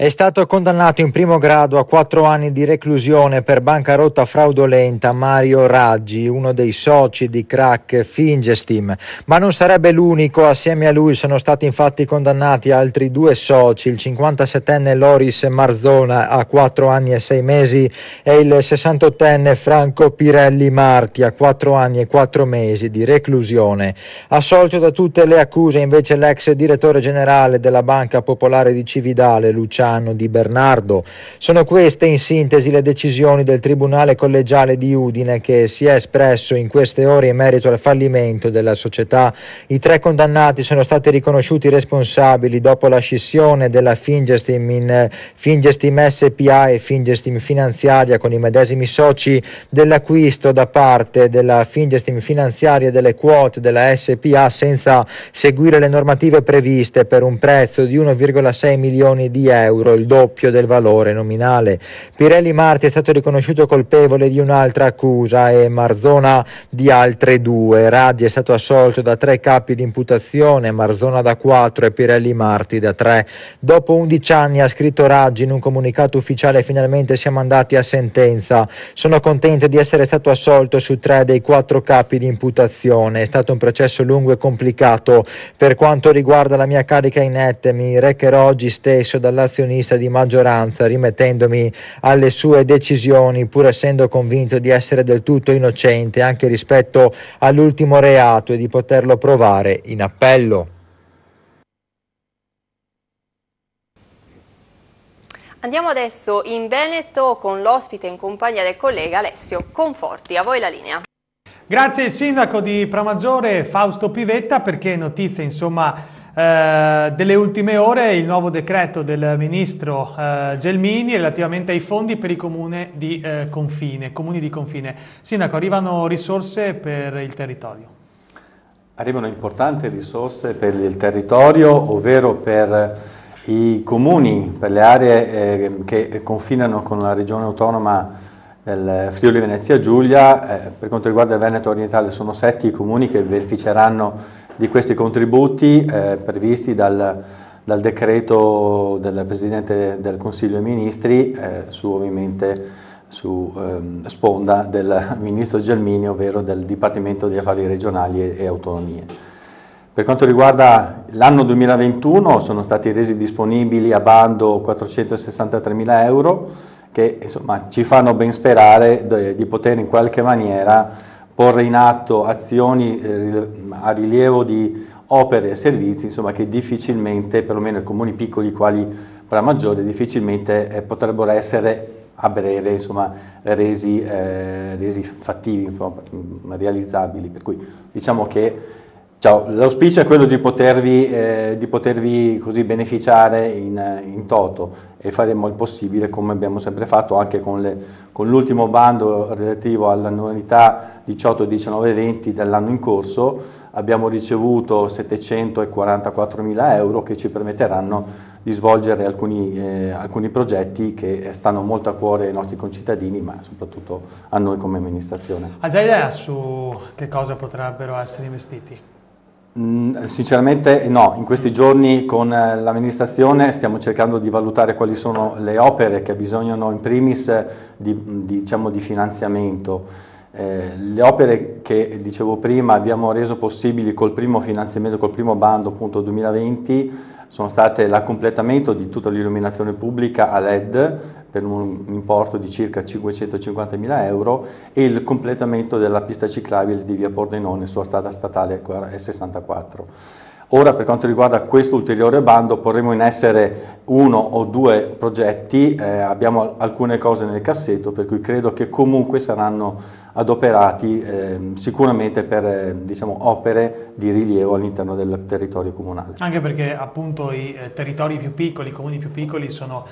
è stato condannato in primo grado a quattro anni di reclusione per bancarotta fraudolenta Mario Raggi, uno dei soci di crack Fingestim, ma non sarebbe l'unico, assieme a lui sono stati infatti condannati altri due soci, il 57enne Loris Marzona a quattro anni e sei mesi e il 68enne Franco Pirelli Marti a quattro anni e quattro mesi di reclusione. Assolto da tutte le accuse invece l'ex direttore generale della Banca Popolare di Cividale, Luciano Cassano di Bernardo. Sono queste in sintesi le decisioni del Tribunale collegiale di Udine che si è espresso in queste ore in merito al fallimento della società. I tre condannati sono stati riconosciuti responsabili dopo la scissione della Fingestim in Fingestim SPA e Fingestim Finanziaria con i medesimi soci dell'acquisto da parte della Fingestim Finanziaria delle quote della SPA senza seguire le normative previste per un prezzo di 1,6 milioni di euro euro, il doppio del valore nominale. Pirelli Marti è stato riconosciuto colpevole di un'altra accusa e Marzona di altre due. Raggi è stato assolto da tre capi di imputazione, Marzona da quattro e Pirelli Marti da tre. Dopo 11 anni ha scritto Raggi in un comunicato ufficiale finalmente siamo andati a sentenza. Sono contento di essere stato assolto su tre dei quattro capi di imputazione. È stato un processo lungo e complicato. Per quanto riguarda la mia carica in net, mi recherò oggi stesso dall'azionista professionista di maggioranza, rimettendomi alle sue decisioni, pur essendo convinto di essere del tutto innocente anche rispetto all'ultimo reato e di poterlo provare in appello. Andiamo adesso in Veneto con l'ospite in compagnia del collega Alessio Conforti. A voi la linea. Grazie il sindaco di Pramaggiore Fausto Pivetta perché notizie insomma eh, delle ultime ore il nuovo decreto del ministro eh, Gelmini relativamente ai fondi per i comuni di, eh, confine, comuni di confine. Sindaco, arrivano risorse per il territorio? Arrivano importanti risorse per il territorio, ovvero per i comuni, per le aree eh, che confinano con la regione autonoma del Friuli Venezia Giulia, eh, per quanto riguarda il Veneto Orientale sono sette i comuni che beneficeranno di questi contributi eh, previsti dal, dal, decreto del Presidente del Consiglio dei Ministri eh, su ovviamente su ehm, sponda del Ministro Gelmini, ovvero del Dipartimento di Affari Regionali e, e Autonomie. Per quanto riguarda l'anno 2021 sono stati resi disponibili a bando 463.000 euro che insomma, ci fanno ben sperare eh, di poter in qualche maniera porre in atto azioni eh, a rilievo di opere e servizi insomma, che difficilmente, perlomeno i comuni piccoli quali la maggiore, difficilmente eh, potrebbero essere a breve insomma, resi, eh, resi fattivi, realizzabili. Per cui diciamo che Ciao, l'auspicio è quello di potervi, eh, di potervi beneficiare in, eh, in, toto e faremo il possibile come abbiamo sempre fatto anche con, l'ultimo bando relativo all'annualità 18, 19 20 dell'anno in corso abbiamo ricevuto 744 mila euro che ci permetteranno di svolgere alcuni, eh, alcuni progetti che stanno molto a cuore ai nostri concittadini ma soprattutto a noi come amministrazione. Ha già idea su che cosa potrebbero essere investiti? Mm, sinceramente no, in questi giorni con eh, l'amministrazione stiamo cercando di valutare quali sono le opere che bisognano in primis eh, di, diciamo, di finanziamento. Eh, le opere che dicevo prima abbiamo reso possibili col primo finanziamento, col primo bando appunto 2020 sono state l'accompletamento di tutta l'illuminazione pubblica a LED per un importo di circa 550.000 euro e il completamento della pista ciclabile di via Pordenone sulla strada statale E64. Ora per quanto riguarda questo ulteriore bando porremo in essere uno o due progetti, eh, abbiamo alcune cose nel cassetto per cui credo che comunque saranno adoperati eh, sicuramente per eh, diciamo, opere di rilievo all'interno del territorio comunale. Anche perché appunto i eh, territori più piccoli, i comuni più piccoli sono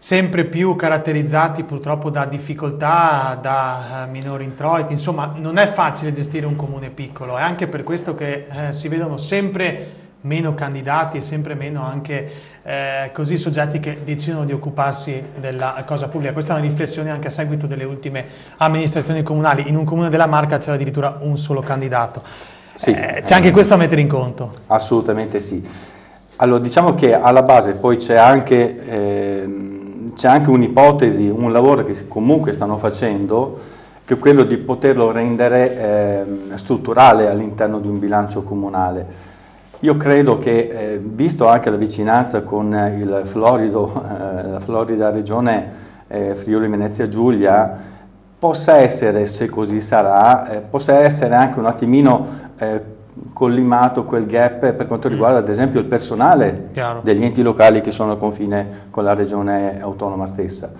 sempre più caratterizzati purtroppo da difficoltà, da eh, minori introiti, insomma non è facile gestire un comune piccolo, è anche per questo che eh, si vedono sempre meno candidati e sempre meno anche eh, così soggetti che decidono di occuparsi della cosa pubblica. Questa è una riflessione anche a seguito delle ultime amministrazioni comunali, in un comune della Marca c'era addirittura un solo candidato. Sì, eh, c'è anche questo a mettere in conto. Assolutamente sì. Allora diciamo che alla base poi c'è anche ehm, c'è anche un'ipotesi, un lavoro che comunque stanno facendo, che è quello di poterlo rendere eh, strutturale all'interno di un bilancio comunale. Io credo che, eh, visto anche la vicinanza con il Florido, eh, la Florida regione eh, Friuli Venezia Giulia, possa essere, se così sarà, eh, possa essere anche un attimino collimato quel gap per quanto mm. riguarda ad esempio il personale Chiaro. degli enti locali che sono al confine con la regione autonoma stessa.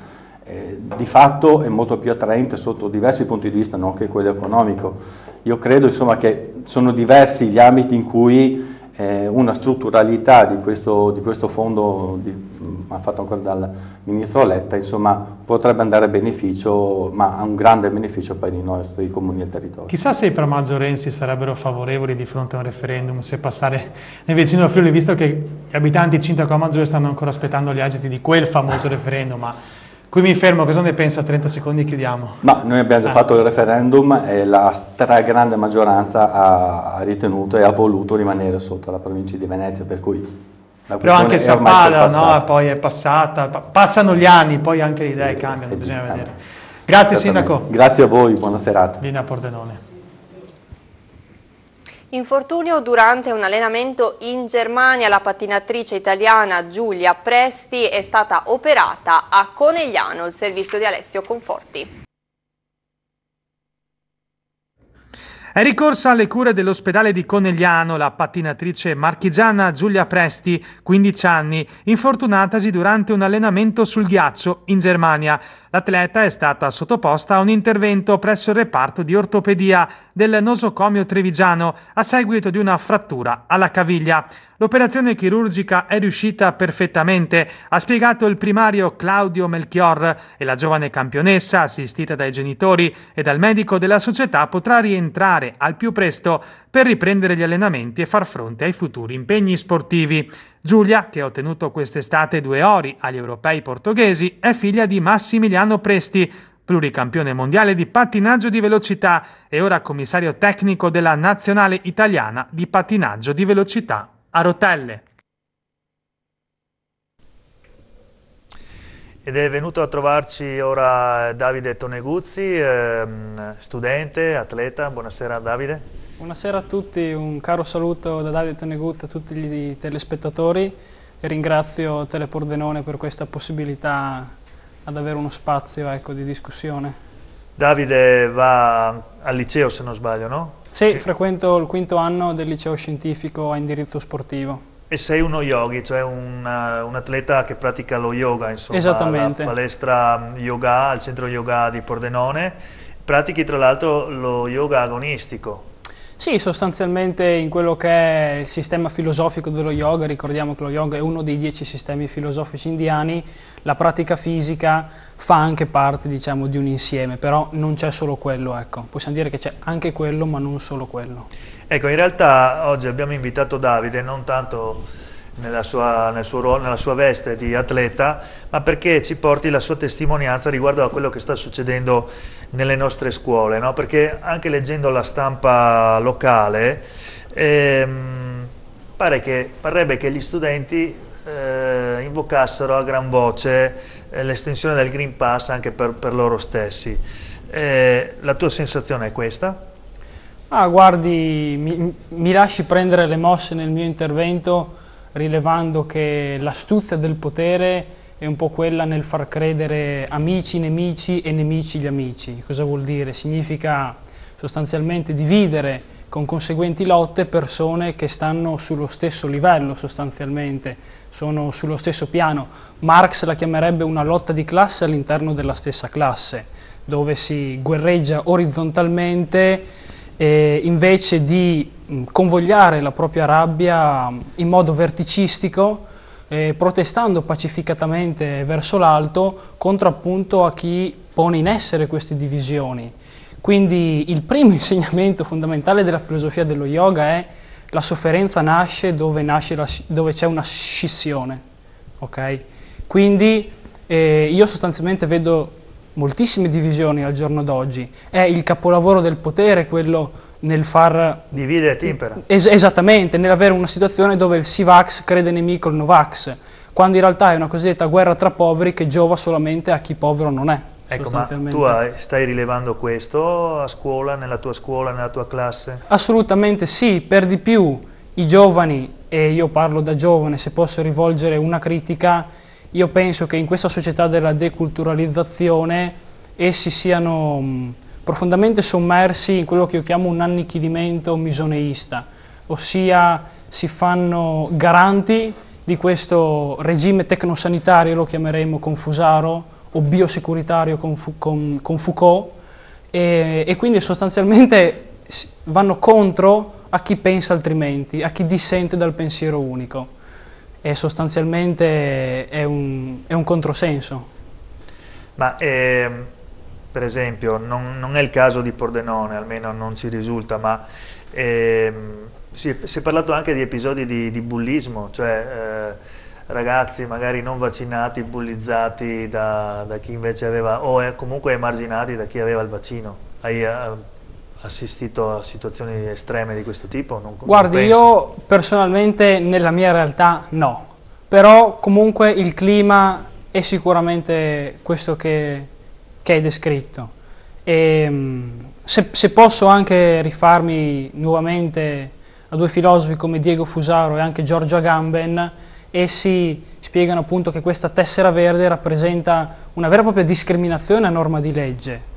Eh, di fatto è molto più attraente sotto diversi punti di vista, nonché quello economico. Io credo insomma, che sono diversi gli ambiti in cui eh, una strutturalità di questo, di questo fondo di, mm, fatto ancora dal ministro Letta, insomma, potrebbe andare a beneficio, ma a un grande beneficio per i nostri comuni e territori. Chissà se i Promaggio Renzi sarebbero favorevoli di fronte a un referendum, se passare nel vicino Friuli, visto che gli abitanti di Cinta Maggiore stanno ancora aspettando gli agiti di quel famoso referendum, ma Qui mi fermo, cosa ne pensa? 30 secondi e chiudiamo. Ma noi abbiamo già ah. fatto il referendum e la stragrande maggioranza ha, ritenuto e ha voluto rimanere sotto la provincia di Venezia, per cui la però anche il Sappada no? poi è passata, passano gli anni, poi anche le idee sì, cambiano, bisogna vedere. Grazie Sindaco. Grazie a voi, buona serata. Vieni a Pordenone. Infortunio durante un allenamento in Germania, la pattinatrice italiana Giulia Presti è stata operata a Conegliano, il servizio di Alessio Conforti. È ricorsa alle cure dell'ospedale di Conegliano la pattinatrice marchigiana Giulia Presti, 15 anni, infortunatasi durante un allenamento sul ghiaccio in Germania. L'atleta è stata sottoposta a un intervento presso il reparto di ortopedia del nosocomio trevigiano a seguito di una frattura alla caviglia. L'operazione chirurgica è riuscita perfettamente, ha spiegato il primario Claudio Melchior e la giovane campionessa, assistita dai genitori e dal medico della società, potrà rientrare al più presto per riprendere gli allenamenti e far fronte ai futuri impegni sportivi. Giulia, che ha ottenuto quest'estate due ori agli europei portoghesi, è figlia di Massimiliano Presti, pluricampione mondiale di pattinaggio di velocità e ora commissario tecnico della nazionale italiana di pattinaggio di velocità a rotelle. Ed è venuto a trovarci ora Davide Toneguzzi, ehm, studente, atleta. Buonasera Davide. Buonasera a tutti, un caro saluto da Davide Teneguzzi a tutti gli telespettatori e ringrazio Telepordenone per questa possibilità ad avere uno spazio ecco, di discussione. Davide va al liceo se non sbaglio, no? Sì, che... frequento il quinto anno del liceo scientifico a indirizzo sportivo. E sei uno yogi, cioè una, eh, un atleta che pratica lo yoga, insomma, Esattamente. la palestra yoga al centro yoga di Pordenone. Pratichi tra l'altro lo yoga agonistico. Sì, sostanzialmente in quello che è il sistema filosofico dello yoga, ricordiamo che lo yoga è uno dei dieci sistemi filosofici indiani, la pratica fisica fa anche parte diciamo, di un insieme, però non c'è solo quello, ecco. possiamo dire che c'è anche quello ma non solo quello. Ecco, in realtà oggi abbiamo invitato Davide non tanto nella sua, nel suo ruolo, nella sua veste di atleta, ma perché ci porti la sua testimonianza riguardo a quello che sta succedendo nelle nostre scuole, no? perché anche leggendo la stampa locale ehm, pare che, parrebbe che gli studenti eh, invocassero a gran voce eh, l'estensione del Green Pass anche per, per loro stessi. Eh, la tua sensazione è questa? Ah, guardi, mi, mi lasci prendere le mosse nel mio intervento rilevando che l'astuzia del potere è un po' quella nel far credere amici nemici e nemici gli amici. Cosa vuol dire? Significa sostanzialmente dividere con conseguenti lotte persone che stanno sullo stesso livello sostanzialmente, sono sullo stesso piano. Marx la chiamerebbe una lotta di classe all'interno della stessa classe, dove si guerreggia orizzontalmente eh, invece di Mm, convogliare la propria rabbia in modo verticistico, eh, protestando pacificatamente verso l'alto contro appunto a chi pone in essere queste divisioni. Quindi il primo insegnamento fondamentale della filosofia dello yoga è la sofferenza nasce dove, nasce la, dove c'è una scissione. Okay? Quindi eh, io sostanzialmente vedo moltissime divisioni al giorno d'oggi. È il capolavoro del potere quello nel far... Divide e timpera. Es esattamente, nell'avere una situazione dove il Sivax crede nemico il Novax, quando in realtà è una cosiddetta guerra tra poveri che giova solamente a chi povero non è. Ecco, ma tu stai rilevando questo a scuola, nella tua scuola, nella tua classe? Assolutamente sì, per di più i giovani, e io parlo da giovane, se posso rivolgere una critica, io penso che in questa società della deculturalizzazione essi siano mm, profondamente sommersi in quello che io chiamo un annichilimento misoneista, ossia si fanno garanti di questo regime tecnosanitario, lo chiameremo confusaro, o biosecuritario con, con, con Foucault, e, e quindi sostanzialmente vanno contro a chi pensa altrimenti, a chi dissente dal pensiero unico e sostanzialmente è un, è un controsenso. Ma eh, per esempio, non, non, è il caso di Pordenone, almeno non ci risulta, ma eh, si, si, è, parlato anche di episodi di, di bullismo, cioè eh, ragazzi magari non vaccinati, bullizzati da, da chi invece aveva, o eh, comunque emarginati da chi aveva il vaccino. Hai, eh, assistito a situazioni estreme di questo tipo? Non, Guardi, non io personalmente nella mia realtà no, però comunque il clima è sicuramente questo che, che hai descritto. E, ehm, se, se, posso anche rifarmi nuovamente a due filosofi come Diego Fusaro e anche Giorgio Agamben, essi spiegano appunto che questa tessera verde rappresenta una vera e propria discriminazione a norma di legge,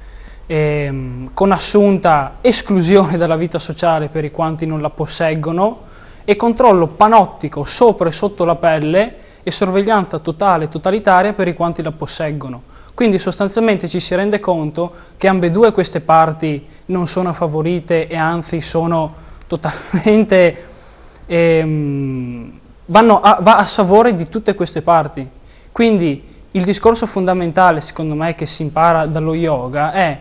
ehm, con assunta esclusione dalla vita sociale per i quanti non la posseggono e controllo panottico sopra e sotto la pelle e sorveglianza totale e totalitaria per i quanti la posseggono. Quindi sostanzialmente ci si rende conto che ambedue queste parti non sono favorite e anzi sono totalmente... Ehm, a, va a sfavore di tutte queste parti. Quindi il discorso fondamentale, secondo me, che si impara dallo yoga è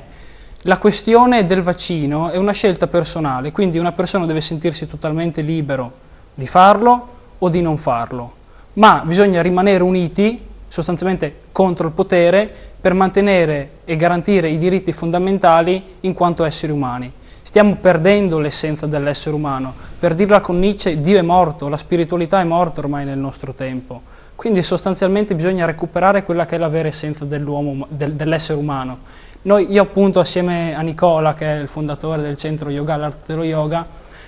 la questione del vaccino è una scelta personale, quindi una persona deve sentirsi totalmente libero di farlo o di non farlo, ma bisogna rimanere uniti, sostanzialmente contro il potere, per mantenere e garantire i diritti fondamentali in quanto esseri umani. Stiamo perdendo l'essenza dell'essere umano. Per dirla con Nietzsche, Dio è morto, la spiritualità è morta ormai nel nostro tempo. Quindi sostanzialmente bisogna recuperare quella che è la vera essenza dell'essere umano noi, io appunto assieme a Nicola, che è il fondatore del centro Yoga L'Artelo Yoga,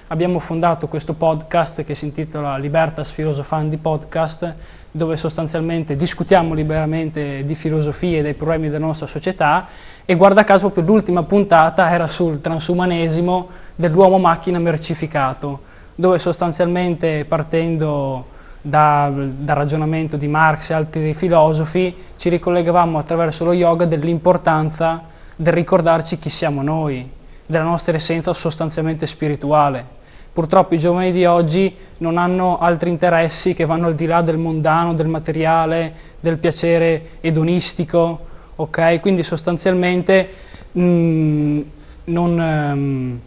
abbiamo fondato questo podcast che si intitola Libertas Filosofandi Podcast, dove sostanzialmente discutiamo liberamente di filosofie e dei problemi della nostra società e guarda caso proprio l'ultima puntata era sul transumanesimo dell'uomo macchina mercificato, dove sostanzialmente partendo da, dal ragionamento di Marx e altri filosofi, ci ricollegavamo attraverso lo yoga dell'importanza del ricordarci chi siamo noi, della nostra essenza sostanzialmente spirituale. Purtroppo i giovani di oggi non hanno altri interessi che vanno al di là del mondano, del materiale, del piacere edonistico, ok? Quindi sostanzialmente mh, mm, non... Um,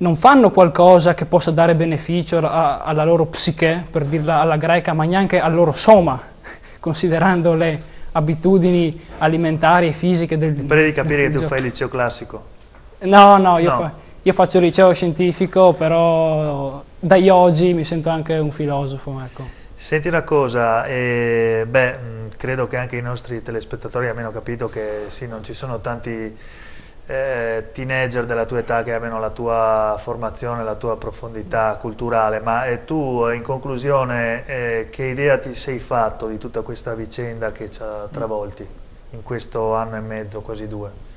non fanno qualcosa che possa dare beneficio a, alla loro psiche, per dirla alla greca, ma neanche al loro soma, considerando le abitudini alimentari e fisiche del Mi Pare di capire che tu fai il liceo classico. No, no, io, no. Fa, io faccio il liceo scientifico, però dai oggi mi sento anche un filosofo, ecco. Senti una cosa, eh, beh, mm, credo che anche i nostri telespettatori abbiano capito che sì, non ci sono tanti eh, teenager della tua età che abbiano la tua formazione, la tua profondità culturale, ma eh, tu eh, in conclusione eh, che idea ti sei fatto di tutta questa vicenda che ci ha travolti in questo anno e mezzo, quasi due?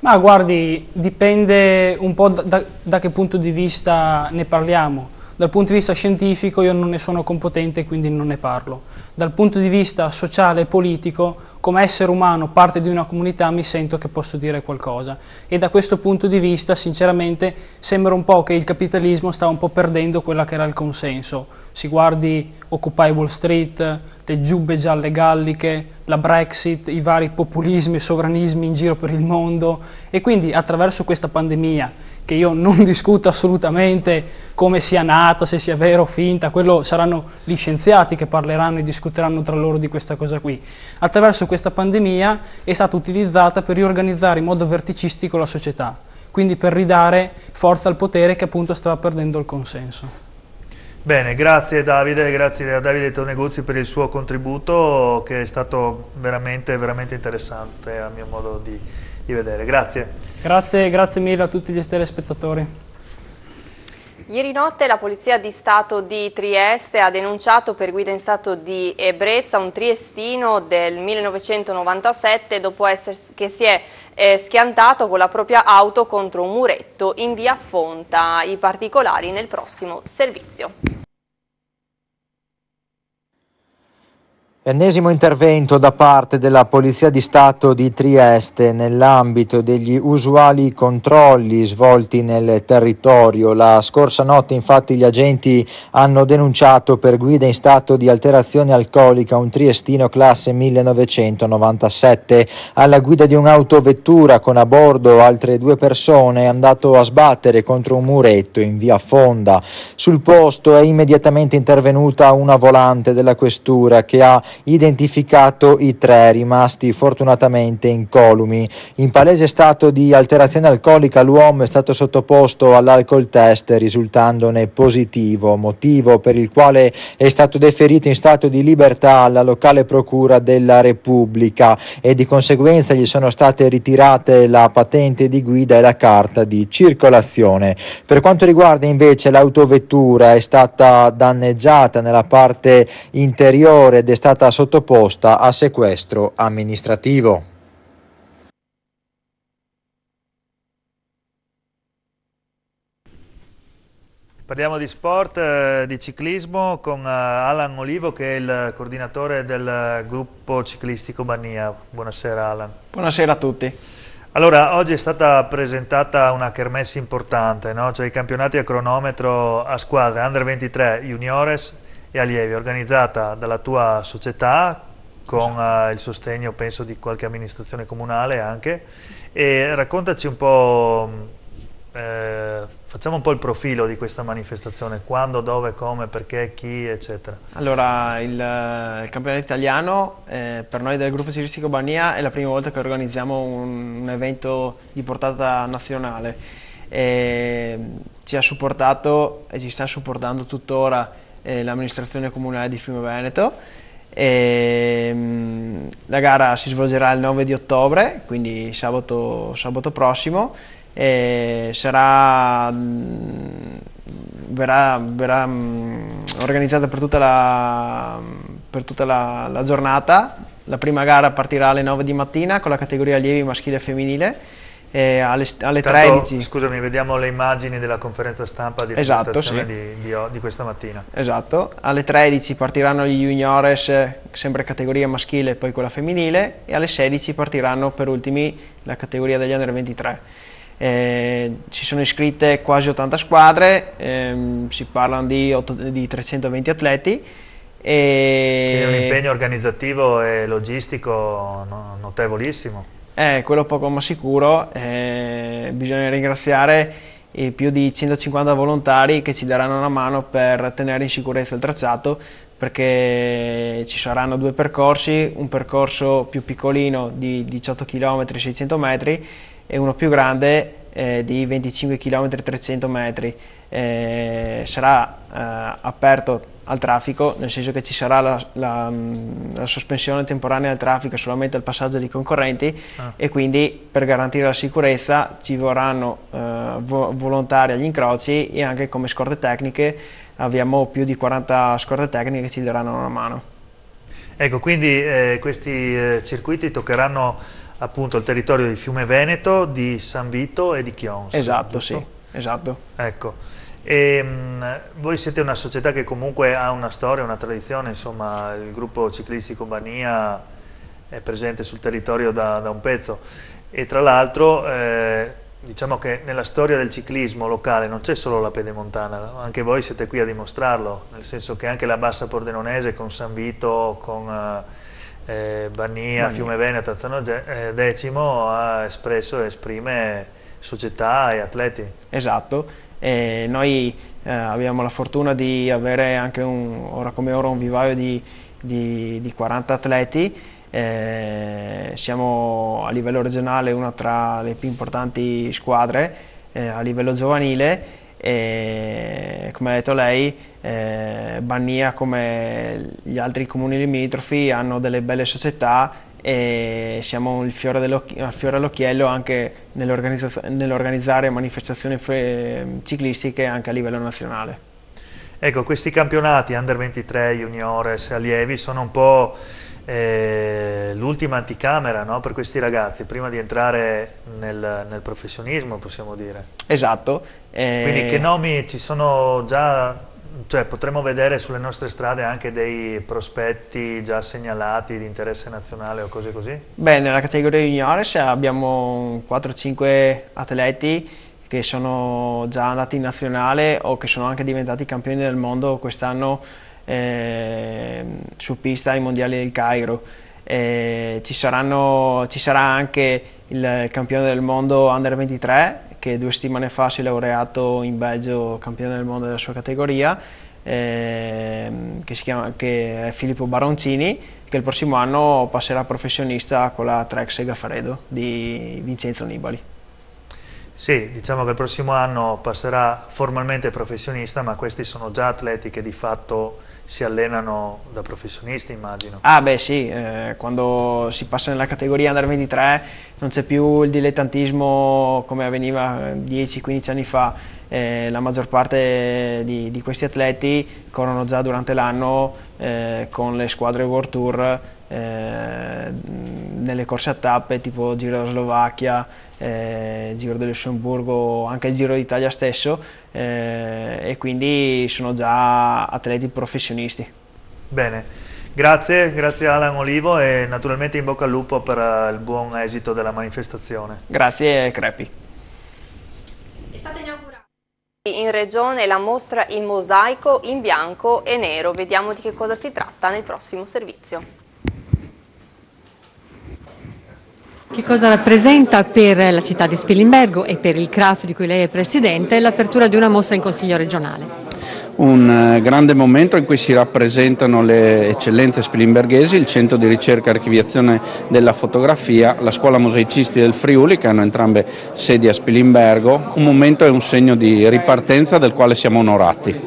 Ma guardi, dipende un po' da, da, da che punto di vista ne parliamo. Dal punto di vista scientifico io non ne sono competente quindi non ne parlo dal punto di vista sociale e politico, come essere umano, parte di una comunità, mi sento che posso dire qualcosa. E da questo punto di vista, sinceramente, sembra un po' che il capitalismo sta un po' perdendo quella che era il consenso. Si guardi Occupy Wall Street, le giubbe gialle galliche, la Brexit, i vari populismi e sovranismi in giro per il mondo. E quindi attraverso questa pandemia che io non discuto assolutamente come sia nata, se sia vera o finta, quello saranno gli scienziati che parleranno e discuteranno tra loro di questa cosa qui. Attraverso questa pandemia è stata utilizzata per riorganizzare in modo verticistico la società, quindi per ridare forza al potere che appunto stava perdendo il consenso. Bene, grazie Davide, grazie a Davide Tonegozzi per il suo contributo che è stato veramente, veramente interessante a mio modo di di vedere. Grazie. Grazie, grazie mille a tutti gli telespettatori. Ieri notte la Polizia di Stato di Trieste ha denunciato per guida in stato di ebbrezza un triestino del 1997 dopo essere, che si è eh, schiantato con la propria auto contro un muretto in via Fonta. I particolari nel prossimo servizio. Ennesimo intervento da parte della Polizia di Stato di Trieste nell'ambito degli usuali controlli svolti nel territorio. La scorsa notte infatti gli agenti hanno denunciato per guida in stato di alterazione alcolica un triestino classe 1997 alla guida di un'autovettura con a bordo altre due persone andato a sbattere contro un muretto in via Fonda. Sul posto è immediatamente intervenuta una volante della questura che ha identificato i tre rimasti fortunatamente incolumi. In palese stato di alterazione alcolica l'uomo è stato sottoposto all'alcol test risultandone positivo, motivo per il quale è stato deferito in stato di libertà alla locale procura della Repubblica e di conseguenza gli sono state ritirate la patente di guida e la carta di circolazione. Per quanto riguarda invece l'autovettura è stata danneggiata nella parte interiore ed è stata stata sottoposta a sequestro amministrativo. Parliamo di sport, eh, di ciclismo con eh, Alan Olivo che è il coordinatore del gruppo ciclistico Bania. Buonasera Alan. Buonasera a tutti. Allora, oggi è stata presentata una kermesse importante, no? cioè i campionati a cronometro a squadre, Under 23 Juniores, e allievi organizzata dalla tua società con esatto. uh, il sostegno penso di qualche amministrazione comunale anche e raccontaci un po' mm, eh, facciamo un po' il profilo di questa manifestazione quando, dove, come, perché, chi eccetera allora il, eh, il campionato italiano eh, per noi del gruppo ciclistico Bania è la prima volta che organizziamo un, un evento di portata nazionale e mm, ci ha supportato e ci sta supportando tuttora eh, l'amministrazione comunale di Fiume Veneto. E, ehm, mh, la gara si svolgerà il 9 di ottobre, quindi sabato, sabato prossimo. E sarà, mh, mm, verrà, verrà mh, mm, organizzata per tutta, la, per tutta la, la giornata. La prima gara partirà alle 9 di mattina con la categoria allievi maschile e femminile eh, alle, alle Tanto, 13. Scusami, vediamo le immagini della conferenza stampa di esatto, sì. di, di, di, questa mattina. Esatto, alle 13 partiranno gli juniores, eh, sempre categoria maschile e poi quella femminile, e alle 16 partiranno per ultimi la categoria degli under 23. Eh, ci sono iscritte quasi 80 squadre, ehm, si parlano di, 8, di 320 atleti. E... Quindi un impegno organizzativo e logistico notevolissimo. Eh, quello poco ma sicuro, eh, bisogna ringraziare i più di 150 volontari che ci daranno una mano per tenere in sicurezza il tracciato perché ci saranno due percorsi, un percorso più piccolino di 18 km 600 metri e uno più grande eh, di 25 km 300 metri. Eh, sarà eh, aperto al traffico, nel senso che ci sarà la, la, mm, la sospensione temporanea del traffico solamente al passaggio di concorrenti ah. e quindi per garantire la sicurezza ci vorranno eh, vo volontari agli incroci e anche come scorte tecniche abbiamo più di 40 scorte tecniche che ci daranno una mano. Ecco, quindi eh, questi eh, circuiti toccheranno appunto il territorio di Fiume Veneto, di San Vito e di Chionsi. Esatto, giusto? sì, esatto. Ecco. E, ehm, mh, voi siete una società che comunque ha una storia, una tradizione, insomma il gruppo ciclistico Bania è presente sul territorio da, da un pezzo e tra l'altro eh, diciamo che nella storia del ciclismo locale non c'è solo la pedemontana, anche voi siete qui a dimostrarlo, nel senso che anche la bassa pordenonese con San Vito, con eh, eh Bania, Fiume Veneto, Tazzano eh, Decimo ha espresso e esprime società e atleti. Esatto e noi eh, abbiamo la fortuna di avere anche un, ora come ora un vivaio di, di, di 40 atleti, eh, siamo a livello regionale una tra le più importanti squadre eh, a livello giovanile e come ha detto lei eh, Bannia come gli altri comuni limitrofi hanno delle belle società e siamo il fiore, fiore all'occhiello anche nell'organizzare manifestazioni ciclistiche anche a livello nazionale. Ecco, questi campionati under 23, juniores, allievi sono un po' eh, l'ultima anticamera no? per questi ragazzi prima di entrare nel, nel professionismo, possiamo dire. Esatto. Eh... Quindi che nomi ci sono già cioè, potremmo vedere sulle nostre strade anche dei prospetti già segnalati di interesse nazionale o cose così? Beh, nella categoria juniores abbiamo 4-5 atleti che sono già andati in nazionale o che sono anche diventati campioni del mondo quest'anno eh, su pista ai mondiali del Cairo. Eh, ci, saranno, ci sarà anche il campione del mondo Under 23 che due settimane fa si è laureato in Belgio campione del mondo della sua categoria, ehm, che, chiama, che, è Filippo Baroncini, che il prossimo anno passerà professionista con la Trex Gaffaredo di Vincenzo Nibali. Sì, diciamo che il prossimo anno passerà formalmente professionista, ma questi sono già atleti che di fatto si allenano da professionisti, immagino. Ah beh sì, eh, quando si passa nella categoria under 23 non c'è più il dilettantismo come avveniva 10-15 eh, anni fa, eh, la maggior parte di, di, questi atleti corrono già durante l'anno eh, con le squadre World Tour eh, nelle corse a tappe tipo Giro della Slovacchia, eh, Giro del Lussemburgo, anche il Giro d'Italia stesso eh, e quindi sono già atleti professionisti. Bene. Grazie, grazie Alan Olivo e naturalmente in bocca al lupo per eh, il buon esito della manifestazione. Grazie Crepi. È stata inaugurata in regione la mostra Il Mosaico in bianco e nero. Vediamo di che cosa si tratta nel prossimo servizio. Che cosa rappresenta per la città di Spilimbergo e per il CRAF di cui lei è presidente l'apertura di una mostra in Consiglio regionale? un eh, grande momento in cui si rappresentano le eccellenze spilimberghesi, il centro di ricerca e archiviazione della fotografia, la scuola mosaicisti del Friuli che hanno entrambe sedi a Spilimbergo, un momento e un segno di ripartenza del quale siamo onorati.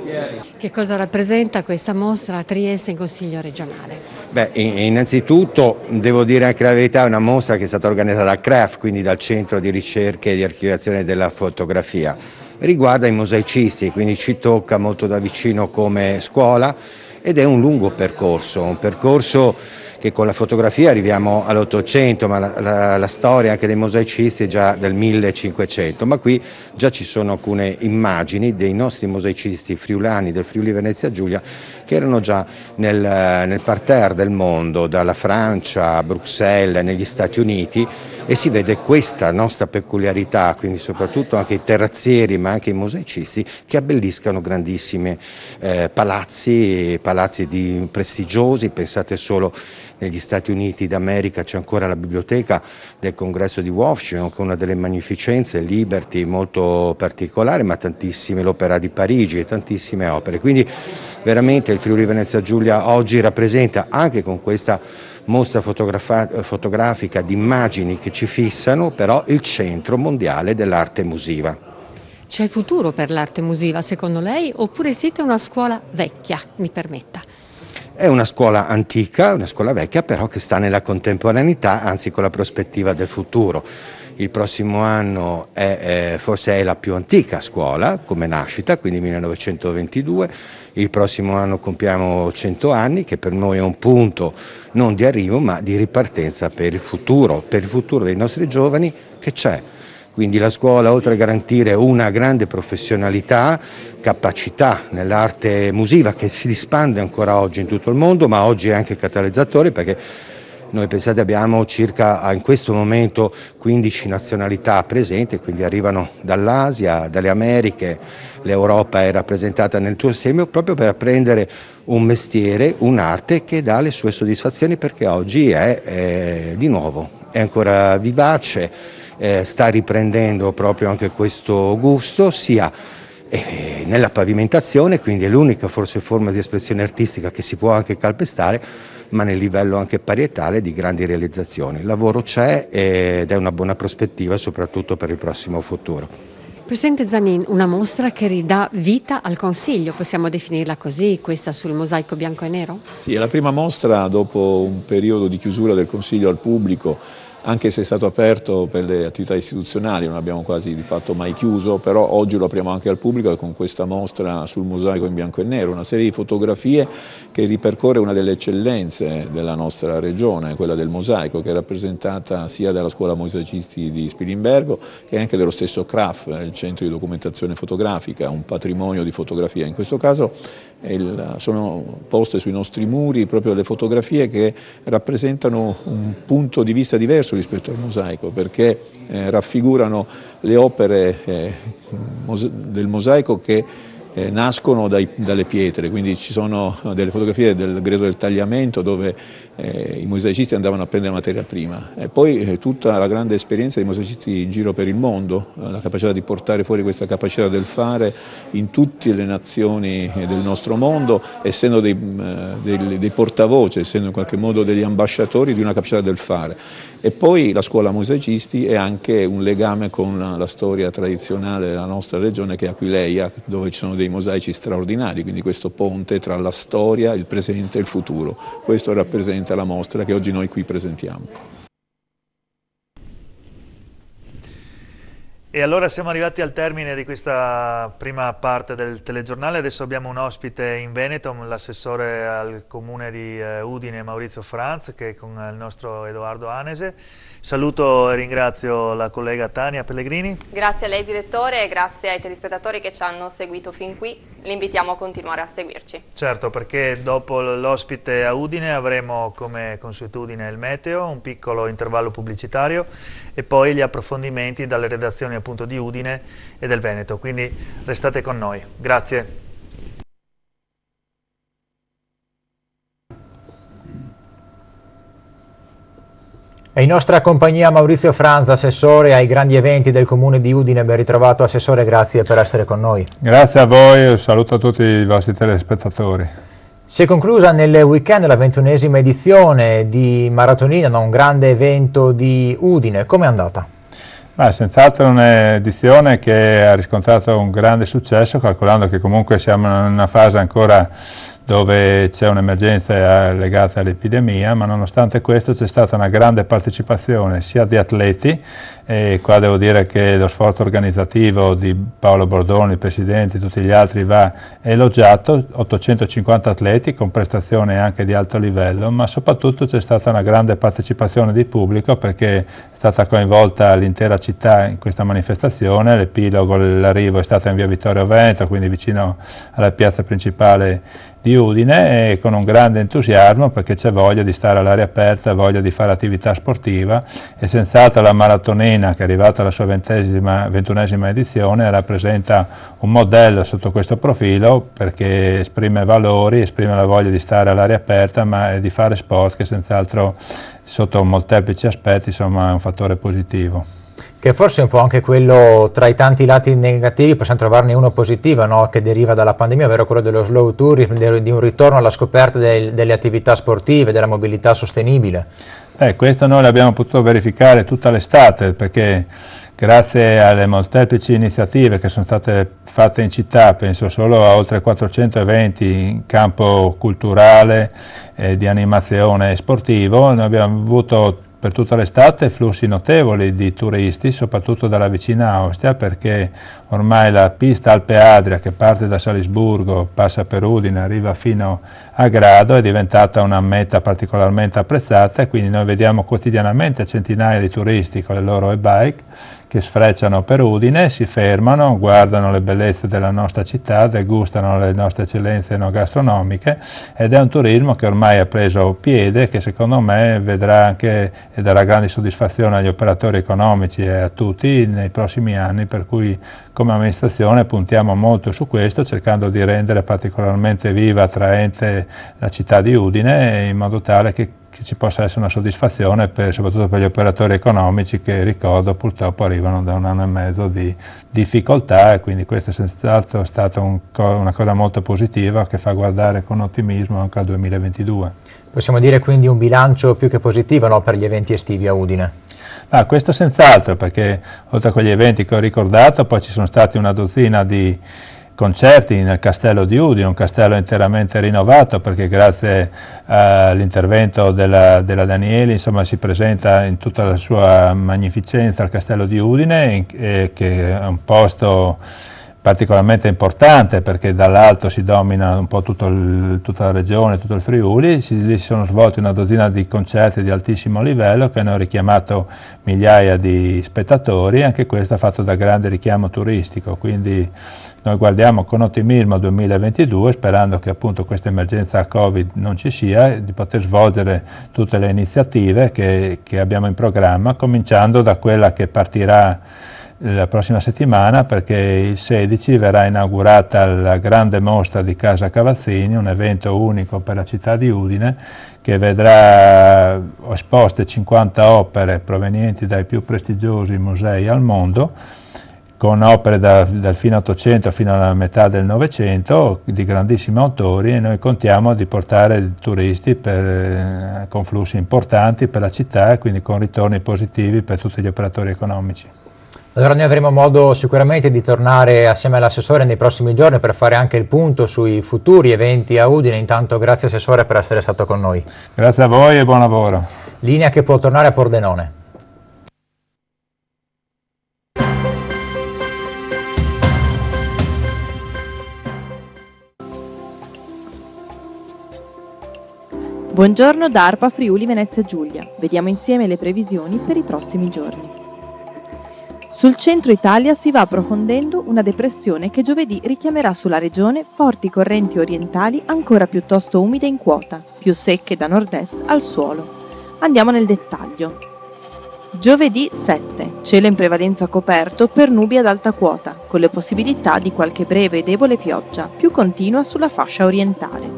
Che cosa rappresenta questa mostra a Trieste in Consiglio regionale? Beh, innanzitutto devo dire anche la verità, è una mostra che è stata organizzata dal CRAF, quindi dal Centro di Ricerche e di Archiviazione della Fotografia. Riguarda i mosaicisti, quindi ci tocca molto da vicino come scuola ed è un lungo percorso, un percorso che con la fotografia arriviamo all'Ottocento, ma la, la, la, storia anche dei mosaicisti è già del 1500, ma qui già ci sono alcune immagini dei nostri mosaicisti friulani del Friuli Venezia Giulia che erano già nel, nel parterre del mondo, dalla Francia a Bruxelles, negli Stati Uniti, e si vede questa nostra peculiarità, quindi soprattutto anche i terrazzieri ma anche i mosaicisti che abbelliscano grandissimi eh, palazzi, palazzi di, prestigiosi, pensate solo negli Stati Uniti d'America c'è ancora la biblioteca del congresso di Washington che è una delle magnificenze, Liberty molto particolare ma tantissime l'opera di Parigi e tantissime opere, quindi veramente il Friuli Venezia Giulia oggi rappresenta anche con questa mostra fotografica di immagini che ci fissano però il centro mondiale dell'arte musiva. C'è futuro per l'arte musiva secondo lei oppure siete una scuola vecchia, mi permetta? È una scuola antica, una scuola vecchia però che sta nella contemporaneità, anzi con la prospettiva del futuro. Il prossimo anno è, eh, forse è la più antica scuola come nascita, quindi 1922 il prossimo anno compiamo 100 anni che per noi è un punto non di arrivo ma di ripartenza per il futuro, per il futuro dei nostri giovani che c'è. Quindi la scuola, oltre a garantire una grande professionalità, capacità nell'arte musiva che si dispande ancora oggi in tutto il mondo, ma oggi è anche catalizzatore perché noi pensate abbiamo circa ah, in questo momento 15 nazionalità presenti, quindi arrivano dall'Asia, dalle Americhe, l'Europa è rappresentata nel tuo seme proprio per apprendere un mestiere, un'arte che dà le sue soddisfazioni perché oggi è, è di nuovo, è ancora vivace, eh, sta riprendendo proprio anche questo gusto, sia eh, nella pavimentazione, quindi è l'unica forse forma di espressione artistica che si può anche calpestare, ma nel livello anche parietale di grandi realizzazioni. Il lavoro c'è ed è una buona prospettiva soprattutto per il prossimo futuro. Presidente Zanin, una mostra che ridà vita al Consiglio, possiamo definirla così, questa sul mosaico bianco e nero? Sì, è la prima mostra dopo un periodo di chiusura del Consiglio al pubblico anche se è stato aperto per le attività istituzionali, non abbiamo quasi di fatto mai chiuso, però oggi lo apriamo anche al pubblico con questa mostra sul mosaico in bianco e nero, una serie di fotografie che ripercorre una delle eccellenze della nostra regione, quella del mosaico, che è rappresentata sia dalla scuola mosaici di Spilimbergo che anche dello stesso CRAF, il centro di documentazione fotografica, un patrimonio di fotografia. In questo caso il, sono poste sui nostri muri proprio le fotografie che rappresentano un punto di vista diverso rispetto al mosaico perché eh, raffigurano le opere eh, del mosaico che eh, nascono dai, dalle pietre, quindi ci sono eh, delle fotografie del greso del tagliamento dove eh, i mosaicisti andavano a prendere materia prima e poi eh, tutta la grande esperienza dei mosaicisti in giro per il mondo, eh, la capacità di portare fuori questa capacità del fare in tutte le nazioni eh, del nostro mondo, essendo dei, mm, eh, dei, dei, portavoce, essendo in qualche modo degli ambasciatori di una capacità del fare. E poi la scuola mosaicisti è anche un legame con la, la storia tradizionale della nostra regione che è Aquileia, dove ci sono dei mosaici straordinari, quindi questo ponte tra la storia, il presente e il futuro. Questo rappresenta inerente alla mostra che oggi noi qui presentiamo. E allora siamo arrivati al termine di questa prima parte del telegiornale, adesso abbiamo un ospite in Veneto, l'assessore al comune di eh, Udine Maurizio Franz che è con il nostro Edoardo Anese. Saluto e ringrazio la collega Tania Pellegrini. Grazie a lei direttore e grazie ai telespettatori che ci hanno seguito fin qui. Li invitiamo a continuare a seguirci. Certo, perché dopo l'ospite a Udine avremo come consuetudine il meteo, un piccolo intervallo pubblicitario e poi gli approfondimenti dalle redazioni appunto di Udine e del Veneto. Quindi restate con noi. Grazie. È in nostra compagnia Maurizio Franza, assessore ai grandi eventi del comune di Udine. Ben ritrovato assessore, grazie per essere con noi. Grazie a voi e saluto a tutti i vostri telespettatori. Si è conclusa nel weekend la ventunesima edizione di Maratonina, un grande evento di Udine. Come è andata? Senz'altro un'edizione che ha riscontrato un grande successo, calcolando che comunque siamo in una fase ancora dove c'è un'emergenza legata all'epidemia, ma nonostante questo c'è stata una grande partecipazione sia di atleti, e qua devo dire che lo sforzo organizzativo di Paolo Bordoni, il Presidente e tutti gli altri va elogiato, 850 atleti con prestazioni anche di alto livello, ma soprattutto c'è stata una grande partecipazione di pubblico perché è stata coinvolta l'intera città in questa manifestazione, l'epilogo, l'arrivo è stato in via Vittorio Veneto, quindi vicino alla piazza principale di Udine e con un grande entusiasmo perché c'è voglia di stare all'aria aperta, voglia di fare attività sportiva e senz'altro la maratonina che è arrivata alla sua ventunesima edizione rappresenta un modello sotto questo profilo perché esprime valori, esprime la voglia di stare all'aria aperta ma di fare sport che senz'altro sotto molteplici aspetti insomma, è un fattore positivo che forse è un po' anche quello tra i tanti lati negativi, possiamo trovarne uno positivo no? che deriva dalla pandemia, ovvero quello dello slow tourism, di un ritorno alla scoperta del, delle attività sportive, della mobilità sostenibile. Eh, questo noi l'abbiamo potuto verificare tutta l'estate perché grazie alle molteplici iniziative che sono state fatte in città, penso solo a oltre 400 eventi in campo culturale, eh, di animazione e sportivo, noi abbiamo avuto per tutta l'estate flussi notevoli di turisti, soprattutto dalla vicina Austria, perché ormai la pista Alpe Adria che parte da Salisburgo, passa per Udine, arriva fino a grado è diventata una meta particolarmente apprezzata e quindi noi vediamo quotidianamente centinaia di turisti con le loro e-bike che sfrecciano per Udine, si fermano, guardano le bellezze della nostra città, degustano le nostre eccellenze no gastronomiche ed è un turismo che ormai ha preso piede che secondo me vedrà anche e darà grande soddisfazione agli operatori economici e a tutti nei prossimi anni per cui come amministrazione puntiamo molto su questo cercando di rendere particolarmente viva, e attraente la città di Udine in modo tale che, che ci possa essere una soddisfazione per, soprattutto per gli operatori economici che ricordo purtroppo arrivano da un anno e mezzo di difficoltà e quindi questa è senz'altro stata un, una cosa molto positiva che fa guardare con ottimismo anche al 2022. Possiamo dire quindi un bilancio più che positivo no, per gli eventi estivi a Udine? Ah, questo senz'altro, perché oltre a quegli eventi che ho ricordato, poi ci sono stati una dozzina di concerti nel castello di Udine, un castello interamente rinnovato perché grazie eh, all'intervento della, della, Danieli insomma, si presenta in tutta la sua magnificenza il castello di Udine, eh, che è un posto particolarmente importante perché dall'alto si domina un po' il, tutta la regione, tutto il Friuli, si, lì si sono svolti una dozzina di concerti di altissimo livello che hanno richiamato migliaia di spettatori, anche questo ha fatto da grande richiamo turistico, quindi noi guardiamo con ottimismo 2022 sperando che appunto questa emergenza Covid non ci sia, di poter svolgere tutte le iniziative che, che abbiamo in programma, cominciando da quella che partirà la prossima settimana perché il 16 verrà inaugurata la grande mostra di Casa Cavazzini, un evento unico per la città di Udine che vedrà esposte 50 opere provenienti dai più prestigiosi musei al mondo con opere da, dal fine 800 fino alla metà del Novecento di grandissimi autori e noi contiamo di portare turisti per, eh, con flussi importanti per la città e quindi con ritorni positivi per tutti gli operatori economici. Allora noi avremo modo sicuramente di tornare assieme all'assessore nei prossimi giorni per fare anche il punto sui futuri eventi a Udine. Intanto grazie assessore per essere stato con noi. Grazie a voi e buon lavoro. Linea che può tornare a Pordenone. Buongiorno da Arpa Friuli Venezia Giulia. Vediamo insieme le previsioni per i prossimi giorni. Sul centro Italia si va approfondendo una depressione che giovedì richiamerà sulla regione forti correnti orientali ancora piuttosto umide in quota, più secche da nord-est al suolo. Andiamo nel dettaglio. Giovedì 7, cielo in prevalenza coperto per nubi ad alta quota, con le possibilità di qualche breve e debole pioggia, più continua sulla fascia orientale.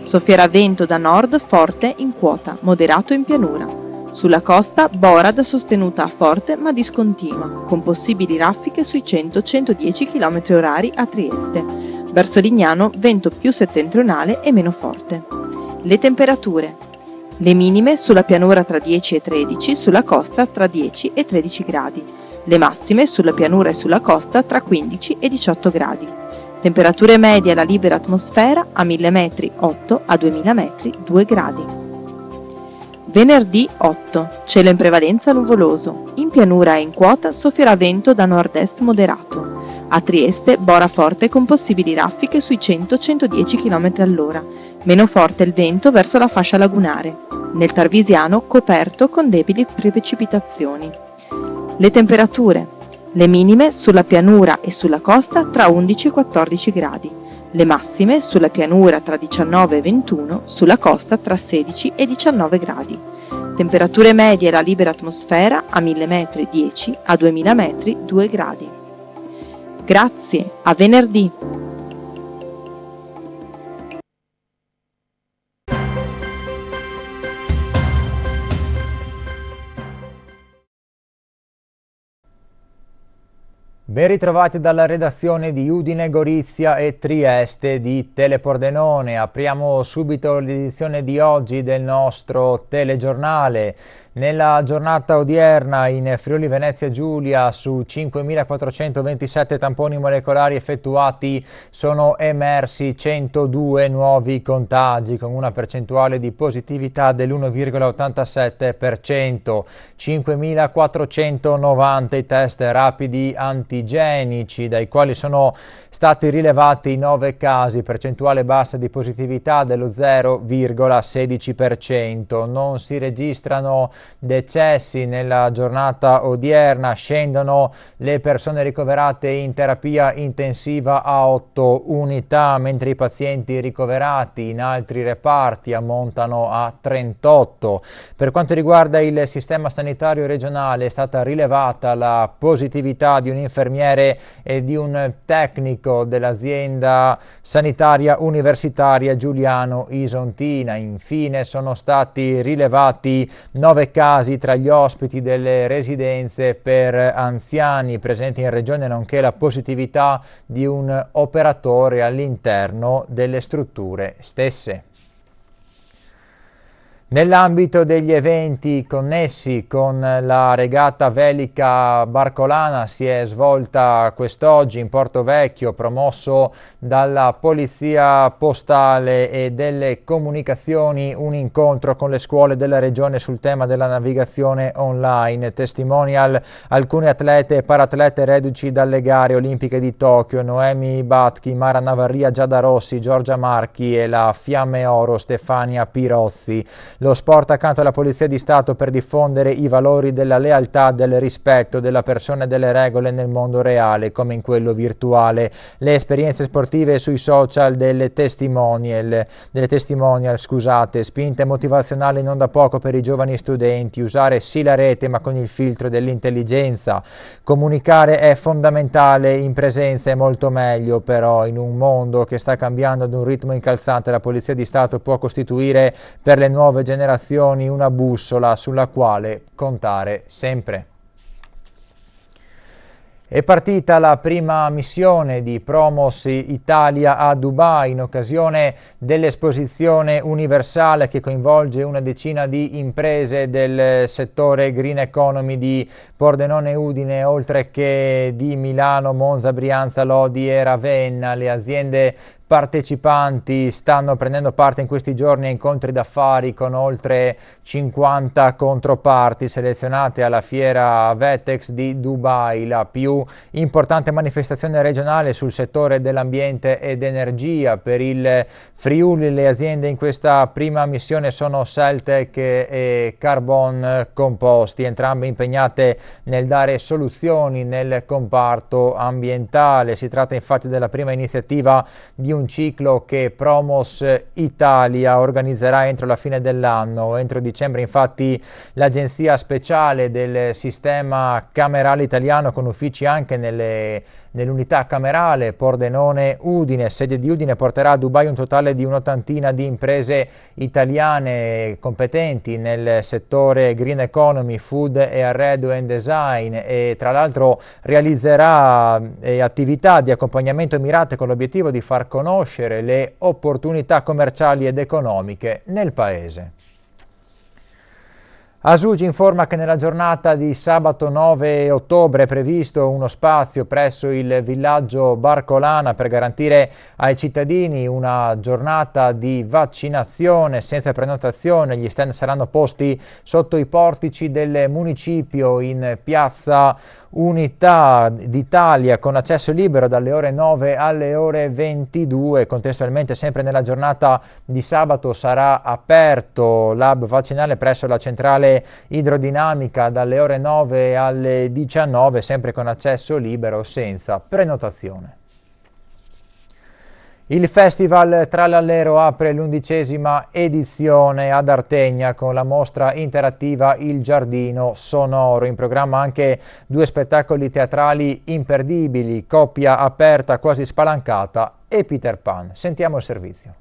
Soffierà vento da nord forte in quota, moderato in pianura, sulla costa Borad sostenuta a forte ma discontinua, con possibili raffiche sui 100-110 km/h a Trieste. Verso Lignano vento più settentrionale e meno forte. Le temperature. Le minime sulla pianura tra 10 e 13, sulla costa tra 10 e 13 gradi. Le massime sulla pianura e sulla costa tra 15 e 18 gradi. Temperature medie alla libera atmosfera a 1000 metri 8, a 2000 metri 2 gradi. Venerdì 8. Cielo in prevalenza nuvoloso. In pianura e in quota soffierà vento da nord-est moderato. A Trieste bora forte con possibili raffiche sui 100-110 km all'ora. Meno forte il vento verso la fascia lagunare. Nel Tarvisiano coperto con debili precipitazioni. Le temperature. Le minime sulla pianura e sulla costa tra 11 e 14 gradi le massime sulla pianura tra 19 e 21, sulla costa tra 16 e 19 gradi. Temperature medie alla libera atmosfera a 1000 metri 10, a 2000 metri 2 gradi. Grazie, a venerdì! Ben ritrovati dalla redazione di Udine, Gorizia e Trieste di Telepordenone. Apriamo subito l'edizione di oggi del nostro telegiornale. Nella giornata odierna in Friuli Venezia Giulia su 5.427 tamponi molecolari effettuati sono emersi 102 nuovi contagi con una percentuale di positività dell'1,87%, 5.490 i test rapidi antigenici dai quali sono stati rilevati 9 casi, percentuale bassa di positività dello 0,16%, non si registrano decessi nella giornata odierna, scendono le persone ricoverate in terapia intensiva a 8 unità, mentre i pazienti ricoverati in altri reparti ammontano a 38. Per quanto riguarda il sistema sanitario regionale è stata rilevata la positività di un infermiere e di un tecnico dell'azienda sanitaria universitaria Giuliano Isontina. Infine sono stati rilevati 9 casi tra gli ospiti delle residenze per anziani presenti in regione nonché la positività di un operatore all'interno delle strutture stesse. Nell'ambito degli eventi connessi con la regata velica barcolana si è svolta quest'oggi in Porto Vecchio, promosso dalla Polizia Postale e delle Comunicazioni, un incontro con le scuole della regione sul tema della navigazione online. Testimonial alcune atlete e paratlete reduci dalle gare olimpiche di Tokyo, Noemi Batchi, Mara Navarria, Giada Rossi, Giorgia Marchi e la Fiamme Oro Stefania Pirozzi lo sport accanto alla Polizia di Stato per diffondere i valori della lealtà, del rispetto della persona e delle regole nel mondo reale come in quello virtuale, le esperienze sportive sui social delle testimonial, delle testimonial scusate, spinte motivazionali non da poco per i giovani studenti, usare sì la rete ma con il filtro dell'intelligenza, comunicare è fondamentale in presenza è molto meglio però in un mondo che sta cambiando ad un ritmo incalzante la Polizia di Stato può costituire per le nuove generazioni generazioni una bussola sulla quale contare sempre. È partita la prima missione di Promos Italia a Dubai in occasione dell'esposizione universale che coinvolge una decina di imprese del settore green economy di Pordenone Udine, oltre che di Milano, Monza, Brianza, Lodi e Ravenna. Le aziende partecipanti stanno prendendo parte in questi giorni a incontri d'affari con oltre 50 controparti selezionate alla fiera Vetex di Dubai, la più importante manifestazione regionale sul settore dell'ambiente ed energia. Per il Friuli le aziende in questa prima missione sono Celtec e Carbon Composti, entrambe impegnate nel dare soluzioni nel comparto ambientale. Si tratta infatti della prima iniziativa di un un ciclo che Promos Italia organizzerà entro la fine dell'anno. Entro dicembre infatti l'agenzia speciale del sistema camerale italiano con uffici anche nelle Nell'unità camerale Pordenone-Udine, sede di Udine, porterà a Dubai un totale di un'ottantina di imprese italiane competenti nel settore green economy, food e arredo and design e tra l'altro realizzerà eh, attività di accompagnamento mirate con l'obiettivo di far conoscere le opportunità commerciali ed economiche nel Paese. Asugi informa che nella giornata di sabato 9 ottobre è previsto uno spazio presso il villaggio Barcolana per garantire ai cittadini una giornata di vaccinazione senza prenotazione. Gli stand saranno posti sotto i portici del municipio in piazza unità d'Italia con accesso libero dalle ore 9 alle ore 22, contestualmente sempre nella giornata di sabato sarà aperto l'hub vaccinale presso la centrale idrodinamica dalle ore 9 alle 19, sempre con accesso libero senza prenotazione. Il Festival Trallallero apre l'undicesima edizione ad Artegna con la mostra interattiva Il Giardino Sonoro. In programma anche due spettacoli teatrali imperdibili, Coppia aperta quasi spalancata e Peter Pan. Sentiamo il servizio.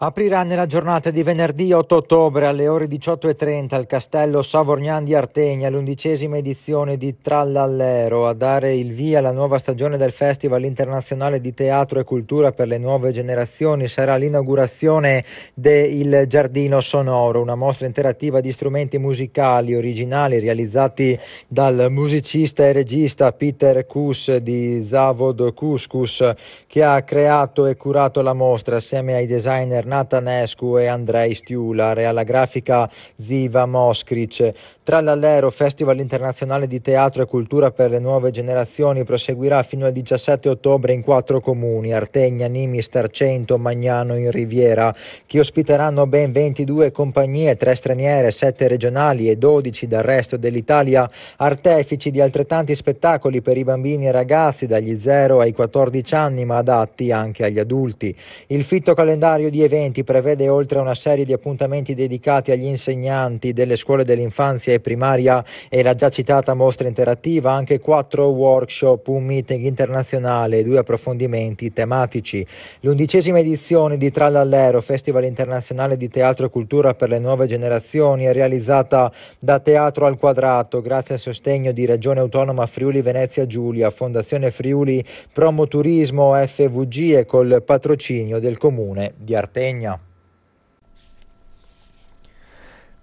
Aprirà nella giornata di venerdì 8 ottobre alle ore 18.30 al Castello Savorgnan di Artegna l'undicesima edizione di Trallallero a dare il via alla nuova stagione del Festival Internazionale di Teatro e Cultura per le Nuove Generazioni. Sarà l'inaugurazione del Giardino Sonoro, una mostra interattiva di strumenti musicali originali realizzati dal musicista e regista Peter Kus di Zavod Kuskus che ha creato e curato la mostra assieme ai designer Natanescu e Andrei Stiular e alla grafica Ziva Moskric. Tra l'Allero Festival Internazionale di Teatro e Cultura per le Nuove Generazioni proseguirà fino al 17 ottobre in quattro comuni, Artegna, Nimis, Tarcento, Magnano in Riviera, che ospiteranno ben 22 compagnie, 3 straniere, 7 regionali e 12 dal resto dell'Italia, artefici di altrettanti spettacoli per i bambini e ragazzi dagli 0 ai 14 anni, ma adatti anche agli adulti. Il fitto calendario di eventi studenti prevede oltre a una serie di appuntamenti dedicati agli insegnanti delle scuole dell'infanzia e primaria e la già citata mostra interattiva, anche quattro workshop, un meeting internazionale e due approfondimenti tematici. L'undicesima edizione di Trallallero, Festival internazionale di teatro e cultura per le nuove generazioni, è realizzata da Teatro al Quadrato grazie al sostegno di Regione Autonoma Friuli Venezia Giulia, Fondazione Friuli Promoturismo FVG e col patrocinio del Comune di Artena. Sardegna.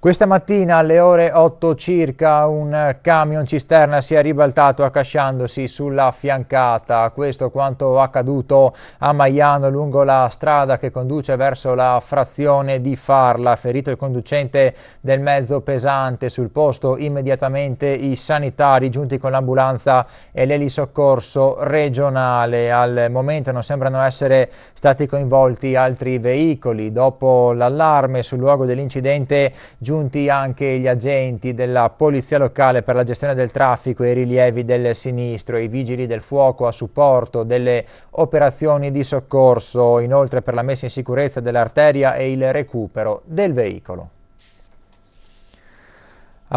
Questa mattina alle ore 8 circa un camion cisterna si è ribaltato accasciandosi sulla fiancata. Questo quanto accaduto a Maiano lungo la strada che conduce verso la frazione di Farla. Ferito il conducente del mezzo pesante. Sul posto immediatamente i sanitari giunti con l'ambulanza e l'elisoccorso regionale. Al momento non sembrano essere stati coinvolti altri veicoli. Dopo l'allarme sul luogo dell'incidente giunto aggiunti anche gli agenti della Polizia Locale per la gestione del traffico e i rilievi del sinistro, i vigili del fuoco a supporto delle operazioni di soccorso, inoltre per la messa in sicurezza dell'arteria e il recupero del veicolo.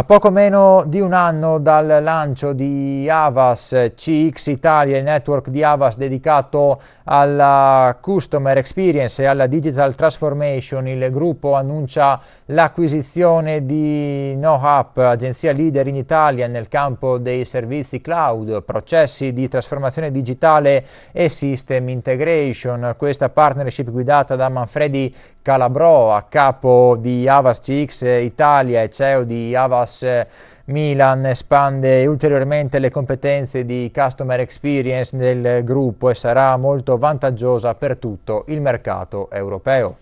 A poco meno di un anno dal lancio di Avas CX Italia, il network di Avas dedicato alla customer experience e alla digital transformation, il gruppo annuncia l'acquisizione di NoHub, agenzia leader in Italia nel campo dei servizi cloud, processi di trasformazione digitale e system integration. Questa partnership guidata da Manfredi Calabro, capo di Avas CX Italia e CEO di Avas Milan espande ulteriormente le competenze di customer experience del gruppo e sarà molto vantaggiosa per tutto il mercato europeo.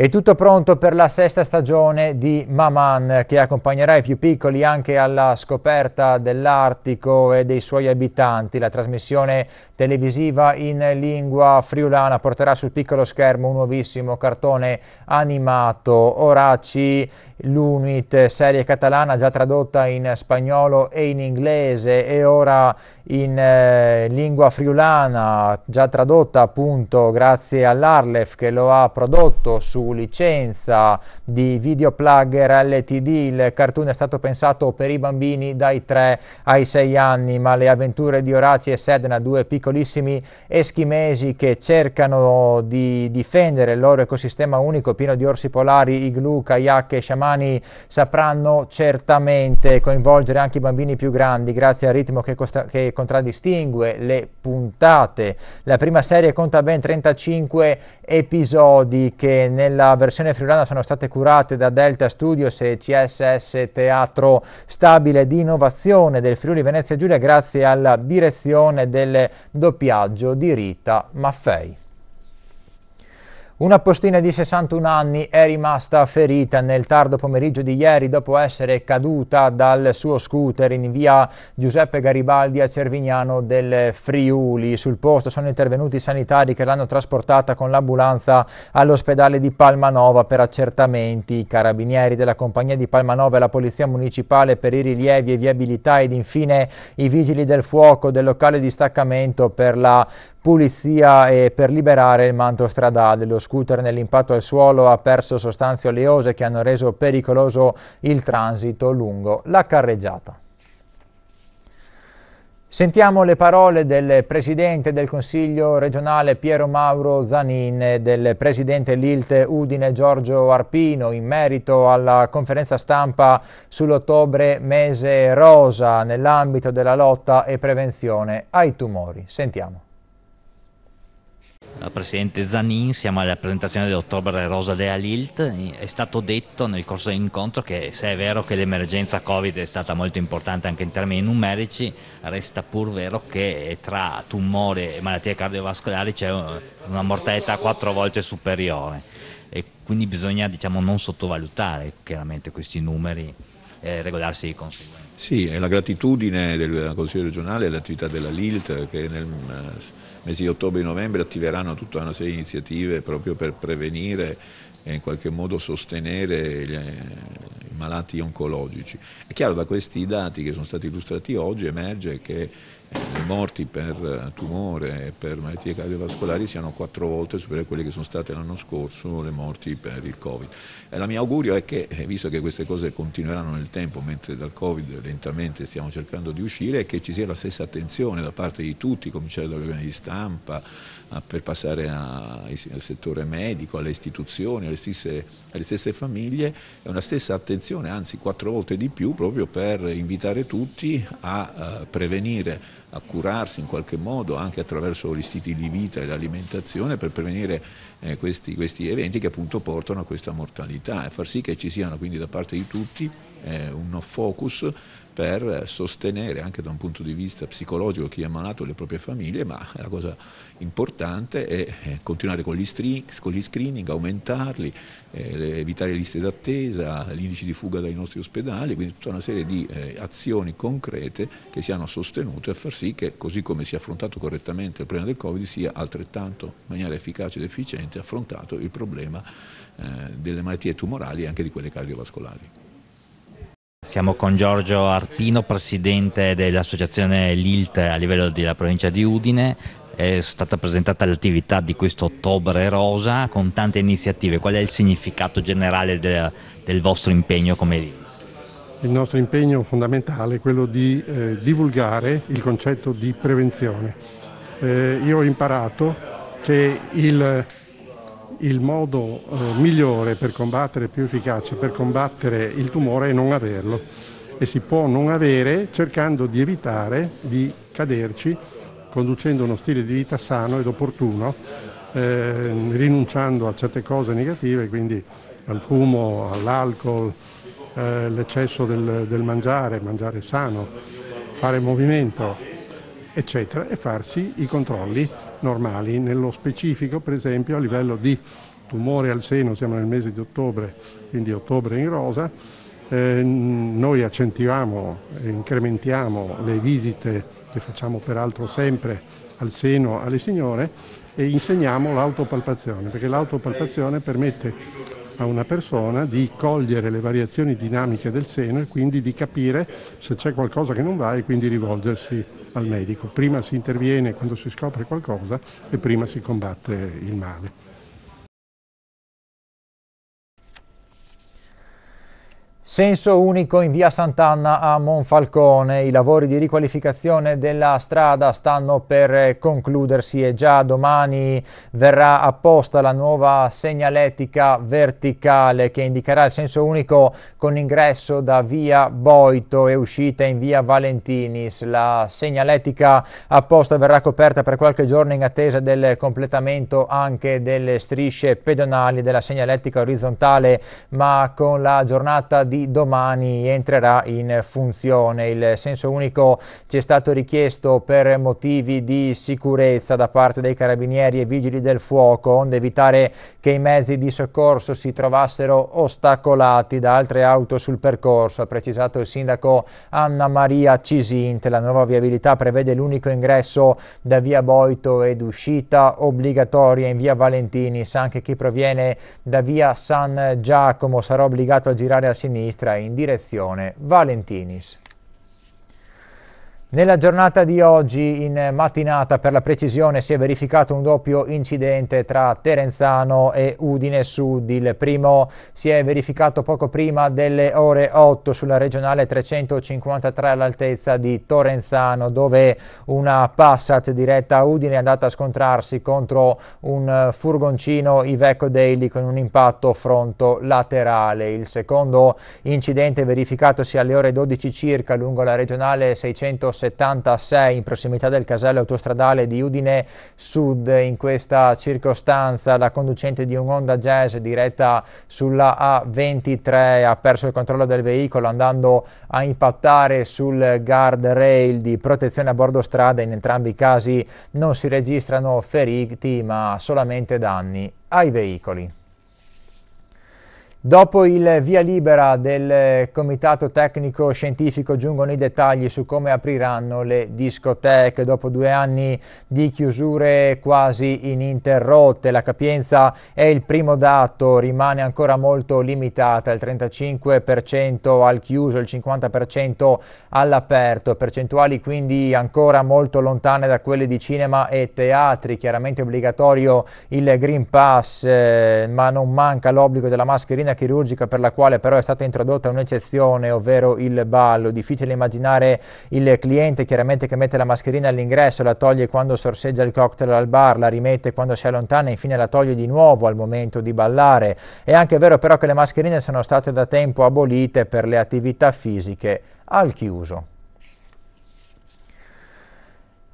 È tutto pronto per la sesta stagione di Maman che accompagnerà i più piccoli anche alla scoperta dell'Artico e dei suoi abitanti. La trasmissione televisiva in lingua friulana porterà sul piccolo schermo un nuovissimo cartone animato Oraci l'Unit, serie catalana già tradotta in spagnolo e in inglese e ora in eh, lingua friulana, già tradotta appunto grazie all'Arlef che lo ha prodotto su licenza di videoplugger LTD. Il cartoon è stato pensato per i bambini dai 3 ai 6 anni, ma le avventure di Orazi e Sedna, due piccolissimi eschimesi che cercano di difendere il loro ecosistema unico pieno di orsi polari, iglu, kayak e sciamani, sapranno certamente coinvolgere anche i bambini più grandi grazie al ritmo che, costa- che contraddistingue le puntate. La prima serie conta ben 35 episodi che nella versione friulana sono state curate da Delta Studios e CSS Teatro Stabile di Innovazione del Friuli Venezia Giulia grazie alla direzione del doppiaggio di Rita Maffei. Una postina di 61 anni è rimasta ferita nel tardo pomeriggio di ieri dopo essere caduta dal suo scooter in via Giuseppe Garibaldi a Cervignano del Friuli. Sul posto sono intervenuti i sanitari che l'hanno trasportata con l'ambulanza all'ospedale di Palmanova per accertamenti. I carabinieri della compagnia di Palmanova e la polizia municipale per i rilievi e viabilità ed infine i vigili del fuoco del locale di staccamento per la pulizia e per liberare il manto stradale. Lo scooter nell'impatto al suolo ha perso sostanze oleose che hanno reso pericoloso il transito lungo la carreggiata. Sentiamo le parole del Presidente del Consiglio regionale Piero Mauro Zanin, e del Presidente Lilt Udine Giorgio Arpino in merito alla conferenza stampa sull'ottobre mese rosa nell'ambito della lotta e prevenzione ai tumori. Sentiamo. Eh, Presidente Zanin, siamo alla presentazione dell'ottobre rosa della Lilt, è stato detto nel corso dell'incontro che se è vero che l'emergenza Covid è stata molto importante anche in termini numerici, resta pur vero che tra tumore e malattie cardiovascolari c'è una mortalità quattro volte superiore e quindi bisogna diciamo, non sottovalutare chiaramente questi numeri e regolarsi di conseguenza. Sì, è la gratitudine del Consiglio regionale e all'attività della Lilt che nel eh, mesi di ottobre e novembre attiveranno tutta una serie di iniziative proprio per prevenire e in qualche modo sostenere gli, eh, i malati oncologici. È chiaro da questi dati che sono stati illustrati oggi emerge che le eh, morti per eh, tumore e per malattie cardiovascolari siano quattro volte superiori a quelle che sono state l'anno scorso le morti per il Covid. E eh, la mia augurio è che, visto che queste cose continueranno nel tempo, mentre dal Covid lentamente stiamo cercando di uscire, che ci sia la stessa attenzione da parte di tutti, cominciare dagli organi di stampa, per passare a, al settore medico, alle istituzioni, alle stesse, alle stesse famiglie, è una stessa attenzione, anzi quattro volte di più, proprio per invitare tutti a eh, prevenire, a curarsi in qualche modo anche attraverso gli stili di vita e l'alimentazione per prevenire eh, questi, questi eventi che appunto portano a questa mortalità e far sì che ci siano quindi da parte di tutti eh, un focus per sostenere anche da un punto di vista psicologico chi è ammalato le proprie famiglie, ma la cosa importante è eh, continuare con gli, streaks, con gli screening, aumentarli, eh, evitare le liste d'attesa, l'indice di fuga dai nostri ospedali, quindi tutta una serie di eh, azioni concrete che siano sostenute a far sì che così come si è affrontato correttamente il problema del Covid sia altrettanto in maniera efficace ed efficiente affrontato il problema eh, delle malattie tumorali e anche di quelle cardiovascolari. Siamo con Giorgio Arpino, presidente dell'associazione LILT a livello della provincia di Udine. È stata presentata l'attività di questo Ottobre Rosa con tante iniziative. Qual è il significato generale del, del vostro impegno come LILT? Il nostro impegno fondamentale è quello di eh, divulgare il concetto di prevenzione. Eh, io ho imparato che il il modo eh, migliore per combattere, più efficace per combattere il tumore è non averlo e si può non avere cercando di evitare di caderci conducendo uno stile di vita sano ed opportuno, eh, rinunciando a certe cose negative, quindi al fumo, all'alcol, eh, l'eccesso del, del mangiare, mangiare sano, fare movimento, eccetera, e farsi i controlli normali, nello specifico per esempio a livello di tumore al seno, siamo nel mese di ottobre, quindi ottobre in rosa, eh, noi accentuiamo e incrementiamo le visite che facciamo peraltro sempre al seno alle signore e insegniamo l'autopalpazione, perché l'autopalpazione permette a una persona di cogliere le variazioni dinamiche del seno e quindi di capire se c'è qualcosa che non va e quindi rivolgersi al medico. Prima si interviene quando si scopre qualcosa e prima si combatte il male. Senso unico in via Sant'Anna a Monfalcone, i lavori di riqualificazione della strada stanno per concludersi e già domani verrà apposta la nuova segnaletica verticale che indicherà il senso unico con ingresso da via Boito e uscita in via Valentinis. La segnaletica apposta verrà coperta per qualche giorno in attesa del completamento anche delle strisce pedonali della segnaletica orizzontale ma con la giornata di di domani entrerà in funzione. Il senso unico ci è stato richiesto per motivi di sicurezza da parte dei carabinieri e vigili del fuoco, onde evitare che i mezzi di soccorso si trovassero ostacolati da altre auto sul percorso, ha precisato il sindaco Anna Maria Cisinte. La nuova viabilità prevede l'unico ingresso da via Boito ed uscita obbligatoria in via Valentini, sa anche chi proviene da via San Giacomo sarà obbligato a girare a sinistra sinistra in direzione Valentinis. Nella giornata di oggi, in mattinata per la precisione, si è verificato un doppio incidente tra Terenzano e Udine Sud. Il primo si è verificato poco prima delle ore 8 sulla regionale 353 all'altezza di Torenzano, dove una Passat diretta a Udine è andata a scontrarsi contro un furgoncino Iveco Daily con un impatto fronto laterale. Il secondo incidente verificatosi alle ore 12 circa lungo la regionale 600 76 in prossimità del casello autostradale di Udine Sud. In questa circostanza la conducente di un Honda Jazz diretta sulla A23 ha perso il controllo del veicolo andando a impattare sul guardrail di protezione a bordo strada. In entrambi i casi non si registrano feriti ma solamente danni ai veicoli. Dopo il via libera del Comitato Tecnico Scientifico giungono i dettagli su come apriranno le discoteche. Dopo due anni di chiusure quasi ininterrotte, la capienza è il primo dato, rimane ancora molto limitata, il 35% al chiuso, il 50% all'aperto, percentuali quindi ancora molto lontane da quelle di cinema e teatri, chiaramente obbligatorio il Green Pass, eh, ma non manca l'obbligo della mascherina medicina chirurgica per la quale però è stata introdotta un'eccezione, ovvero il ballo. Difficile immaginare il cliente chiaramente che mette la mascherina all'ingresso, la toglie quando sorseggia il cocktail al bar, la rimette quando si allontana e infine la toglie di nuovo al momento di ballare. È anche vero però che le mascherine sono state da tempo abolite per le attività fisiche al chiuso.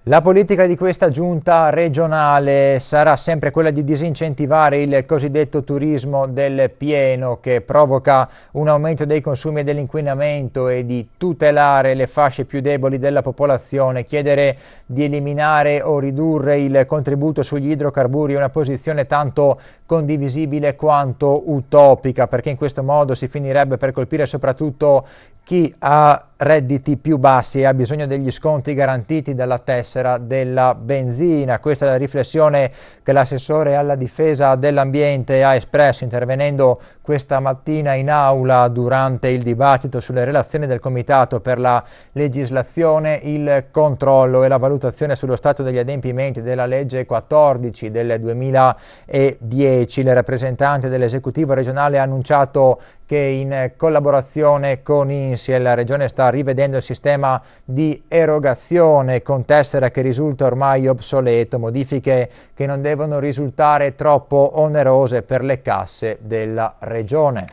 La politica di questa giunta regionale sarà sempre quella di disincentivare il cosiddetto turismo del pieno che provoca un aumento dei consumi e dell'inquinamento e di tutelare le fasce più deboli della popolazione, chiedere di eliminare o ridurre il contributo sugli idrocarburi è una posizione tanto condivisibile quanto utopica perché in questo modo si finirebbe per colpire soprattutto chi ha redditi più bassi e ha bisogno degli sconti garantiti dalla tessera della benzina. Questa è la riflessione che l'assessore alla difesa dell'ambiente ha espresso intervenendo questa mattina in aula durante il dibattito sulle relazioni del Comitato per la legislazione, il controllo e la valutazione sullo stato degli adempimenti della legge 14 del 2010. Il rappresentante dell'esecutivo regionale ha annunciato che in collaborazione con i l'INSI la Regione sta rivedendo il sistema di erogazione con tessera che risulta ormai obsoleto, modifiche che non devono risultare troppo onerose per le casse della Regione.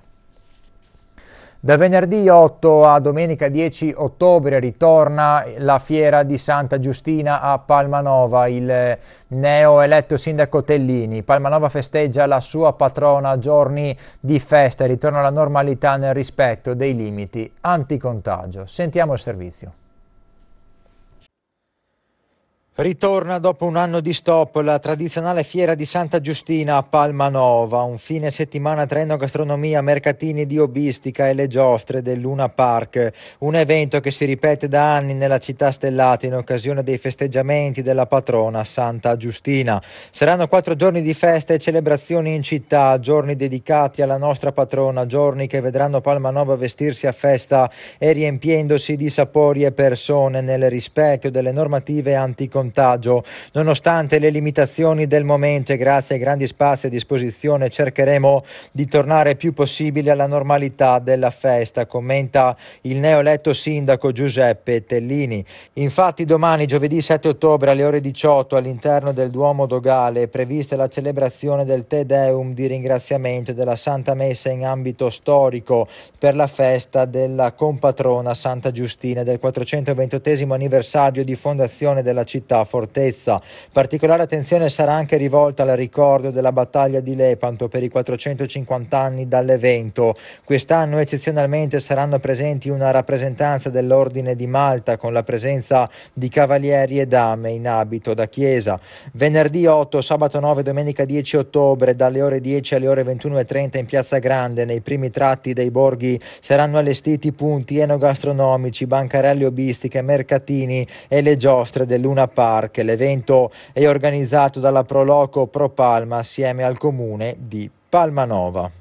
Da venerdì 8 a domenica 10 ottobre ritorna la fiera di Santa Giustina a Palmanova, il neo eletto sindaco Tellini. Palmanova festeggia la sua patrona giorni di festa e ritorna alla normalità nel rispetto dei limiti anticontagio. Sentiamo il servizio. Ritorna dopo un anno di stop la tradizionale fiera di Santa Giustina a Palmanova, un fine settimana tra gastronomia, mercatini di obistica e le giostre del Luna Park, un evento che si ripete da anni nella città stellata in occasione dei festeggiamenti della patrona Santa Giustina. Saranno quattro giorni di feste e celebrazioni in città, giorni dedicati alla nostra patrona, giorni che vedranno Palmanova vestirsi a festa e riempiendosi di sapori e persone nel rispetto delle normative anticonceptive contagio. Nonostante le limitazioni del momento e grazie ai grandi spazi a disposizione cercheremo di tornare più possibile alla normalità della festa, commenta il neoletto sindaco Giuseppe Tellini. Infatti domani giovedì 7 ottobre alle ore 18 all'interno del Duomo Dogale è prevista la celebrazione del Te Deum di ringraziamento della Santa Messa in ambito storico per la festa della compatrona Santa Giustina del 428 anniversario di fondazione della città città fortezza. Particolare attenzione sarà anche rivolta al ricordo della battaglia di Lepanto per i 450 anni dall'evento. Quest'anno eccezionalmente saranno presenti una rappresentanza dell'Ordine di Malta con la presenza di cavalieri e dame in abito da chiesa. Venerdì 8, sabato 9, domenica 10 ottobre dalle ore 10 alle ore 21.30 in Piazza Grande, nei primi tratti dei borghi, saranno allestiti punti enogastronomici, bancarelle obistiche, mercatini e le giostre dell'Una Park Park. L'evento è organizzato dalla Proloco Pro Palma assieme al comune di Palmanova.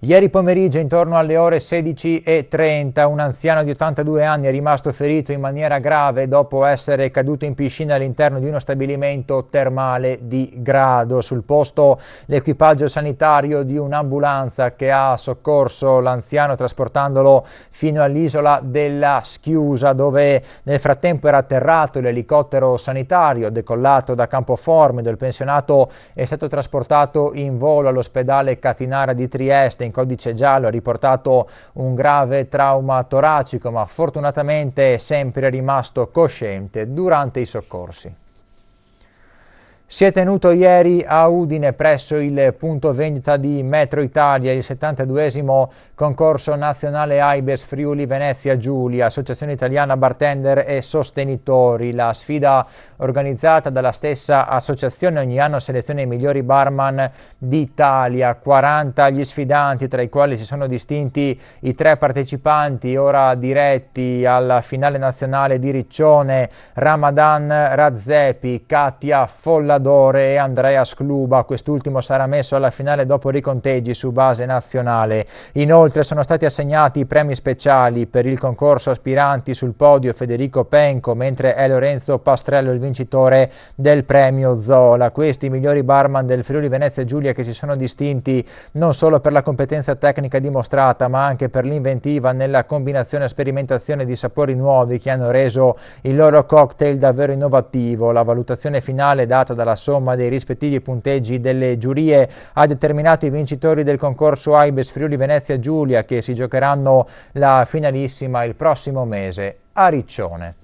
Ieri pomeriggio, intorno alle ore 16.30, un anziano di 82 anni è rimasto ferito in maniera grave dopo essere caduto in piscina all'interno di uno stabilimento termale di Grado. Sul posto l'equipaggio sanitario di un'ambulanza che ha soccorso l'anziano trasportandolo fino all'isola della Schiusa, dove nel frattempo era atterrato l'elicottero sanitario decollato da Campoforme, dove il pensionato è stato trasportato in volo all'ospedale Catinara di Trieste in codice giallo ha riportato un grave trauma toracico, ma fortunatamente è sempre rimasto cosciente durante i soccorsi. Si è tenuto ieri a Udine presso il punto vendita di Metro Italia il 72 esimo concorso nazionale Aibes Friuli Venezia Giulia, Associazione Italiana Bartender e Sostenitori. La sfida organizzata dalla stessa associazione ogni anno seleziona i migliori barman d'Italia, 40 gli sfidanti tra i quali si sono distinti i tre partecipanti ora diretti alla finale nazionale di Riccione, Ramadan Razzepi, Katia Folla Labradore e Andrea Scluba, quest'ultimo sarà messo alla finale dopo riconteggi su base nazionale. Inoltre sono stati assegnati i premi speciali per il concorso aspiranti sul podio Federico Penco, mentre è Lorenzo Pastrello il vincitore del premio Zola. Questi i migliori barman del Friuli Venezia Giulia che si sono distinti non solo per la competenza tecnica dimostrata, ma anche per l'inventiva nella combinazione e sperimentazione di sapori nuovi che hanno reso il loro cocktail davvero innovativo. La valutazione finale data dalla la somma dei rispettivi punteggi delle giurie ha determinato i vincitori del concorso Ibes Friuli Venezia Giulia che si giocheranno la finalissima il prossimo mese a Riccione.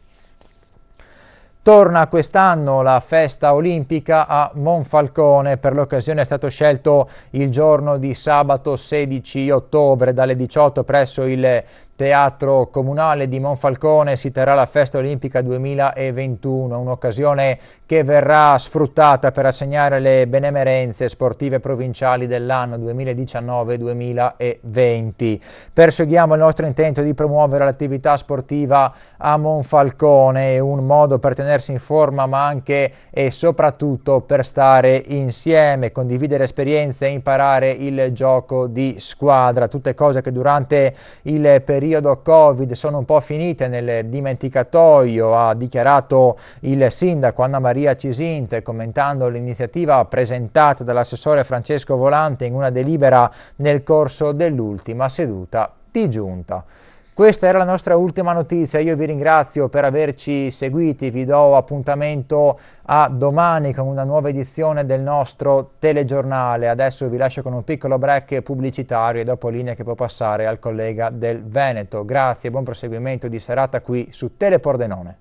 Torna quest'anno la festa olimpica a Monfalcone, per l'occasione è stato scelto il giorno di sabato 16 ottobre dalle 18 presso il Teatro Comunale di Monfalcone si terrà la Festa Olimpica 2021, un'occasione che verrà sfruttata per assegnare le benemerenze sportive provinciali dell'anno 2019-2020. Perseguiamo il nostro intento di promuovere l'attività sportiva a Monfalcone, un modo per tenersi in forma ma anche e soprattutto per stare insieme, condividere esperienze e imparare il gioco di squadra, tutte cose che durante il periodo periodo Covid sono un po' finite nel dimenticatoio, ha dichiarato il sindaco Anna Maria Cisinte commentando l'iniziativa presentata dall'assessore Francesco Volante in una delibera nel corso dell'ultima seduta di giunta. Questa era la nostra ultima notizia, io vi ringrazio per averci seguiti, vi do appuntamento a domani con una nuova edizione del nostro telegiornale. Adesso vi lascio con un piccolo break pubblicitario e dopo linea che può passare al collega del Veneto. Grazie buon proseguimento di serata qui su Telepordenone.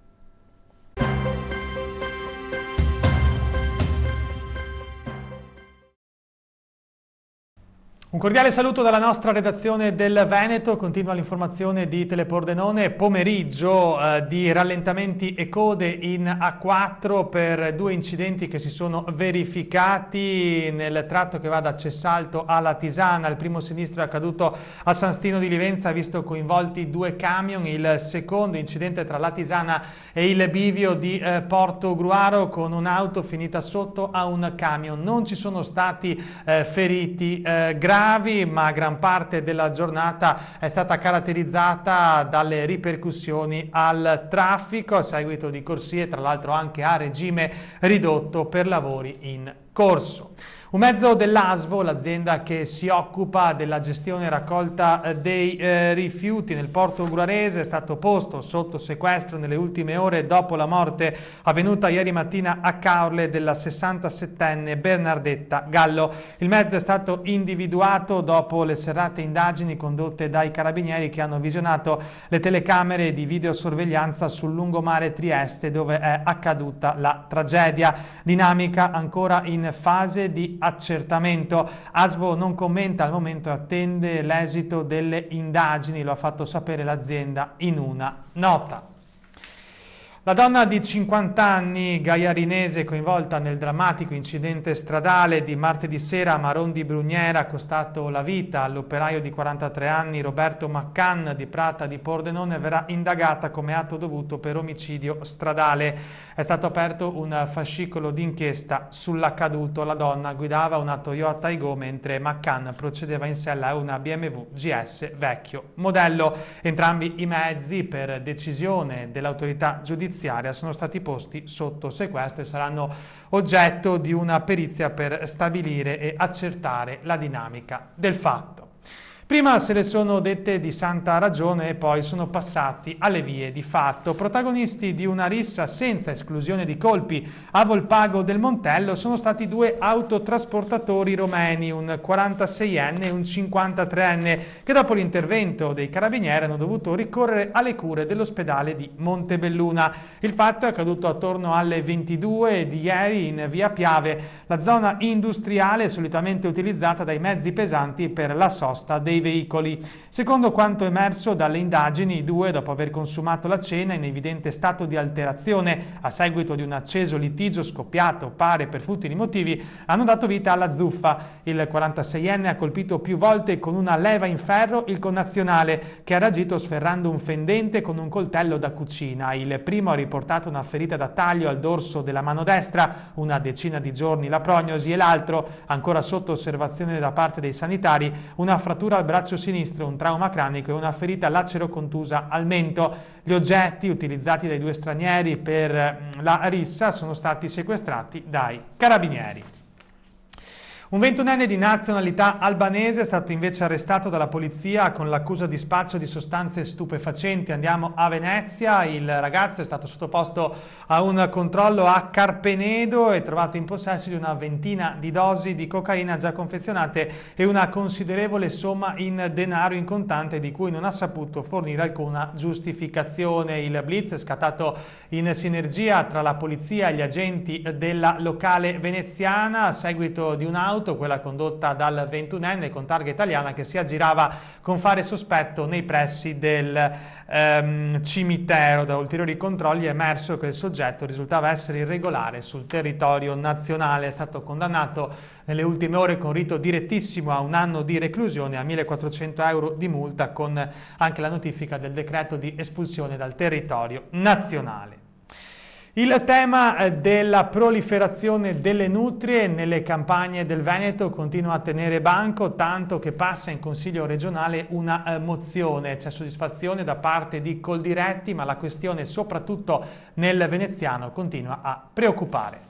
Un cordiale saluto dalla nostra redazione del Veneto, continua l'informazione di Telepordenone, pomeriggio eh, di rallentamenti e code in A4 per due incidenti che si sono verificati nel tratto che va da Cessalto alla Tisana, il primo sinistro è accaduto a San Stino di Livenza, ha visto coinvolti due camion, il secondo incidente tra la Tisana e il bivio di eh, Porto Gruaro con un'auto finita sotto a un camion, non ci sono stati eh, feriti eh, gravi gravi, ma gran parte della giornata è stata caratterizzata dalle ripercussioni al traffico a seguito di corsie, tra l'altro anche a regime ridotto per lavori in corso. Un mezzo dell'ASVO, l'azienda che si occupa della gestione e raccolta eh, dei eh, rifiuti nel porto ugurarese, è stato posto sotto sequestro nelle ultime ore dopo la morte avvenuta ieri mattina a Caorle della 67enne Bernardetta Gallo. Il mezzo è stato individuato dopo le serrate indagini condotte dai carabinieri che hanno visionato le telecamere di videosorveglianza sul lungomare Trieste dove è accaduta la tragedia. Dinamica ancora in fase di accertamento. ASVO non commenta al momento, attende l'esito delle indagini, lo ha fatto sapere l'azienda in una nota. La donna di 50 anni, gaiarinese, coinvolta nel drammatico incidente stradale di martedì sera a Maron di Bruniera, costato la vita all'operaio di 43 anni Roberto Maccan di Prata di Pordenone, verrà indagata come atto dovuto per omicidio stradale. È stato aperto un fascicolo d'inchiesta sull'accaduto. La donna guidava una Toyota Igo mentre Maccan procedeva in sella a una BMW GS vecchio modello. Entrambi i mezzi, per decisione dell'autorità giudiziaria, giudiziaria sono stati posti sotto sequestro e saranno oggetto di una perizia per stabilire e accertare la dinamica del fatto. Prima se le sono dette di santa ragione e poi sono passati alle vie di fatto. Protagonisti di una rissa senza esclusione di colpi a Volpago del Montello sono stati due autotrasportatori romeni, un 46enne e un 53enne, che dopo l'intervento dei carabinieri hanno dovuto ricorrere alle cure dell'ospedale di Montebelluna. Il fatto è accaduto attorno alle 22 di ieri in via Piave, la zona industriale solitamente utilizzata dai mezzi pesanti per la sosta dei veicoli. Secondo quanto emerso dalle indagini, i due, dopo aver consumato la cena in evidente stato di alterazione a seguito di un acceso litigio scoppiato, pare per futili motivi, hanno dato vita alla zuffa. Il 46enne ha colpito più volte con una leva in ferro il connazionale, che ha reagito sferrando un fendente con un coltello da cucina. Il primo ha riportato una ferita da taglio al dorso della mano destra, una decina di giorni la prognosi, e l'altro, ancora sotto osservazione da parte dei sanitari, una frattura al braccio sinistro, un trauma cranico e una ferita lacero-contusa al mento. Gli oggetti utilizzati dai due stranieri per mm, la rissa sono stati sequestrati dai carabinieri. Un ventunenne di nazionalità albanese è stato invece arrestato dalla polizia con l'accusa di spaccio di sostanze stupefacenti. Andiamo a Venezia, il ragazzo è stato sottoposto a un controllo a Carpenedo e trovato in possesso di una ventina di dosi di cocaina già confezionate e una considerevole somma in denaro in contante di cui non ha saputo fornire alcuna giustificazione. Il blitz è scattato in sinergia tra la polizia e gli agenti della locale veneziana a seguito di un'auto auto, quella condotta dal 21enne con targa italiana che si aggirava con fare sospetto nei pressi del ehm, cimitero. Da ulteriori controlli è emerso che il soggetto risultava essere irregolare sul territorio nazionale. È stato condannato nelle ultime ore con rito direttissimo a un anno di reclusione a 1.400 euro di multa con anche la notifica del decreto di espulsione dal territorio nazionale. Il tema eh, della proliferazione delle nutrie nelle campagne del Veneto continua a tenere banco, tanto che passa in Consiglio regionale una eh, mozione. C'è soddisfazione da parte di Coldiretti, ma la questione soprattutto nel veneziano continua a preoccupare.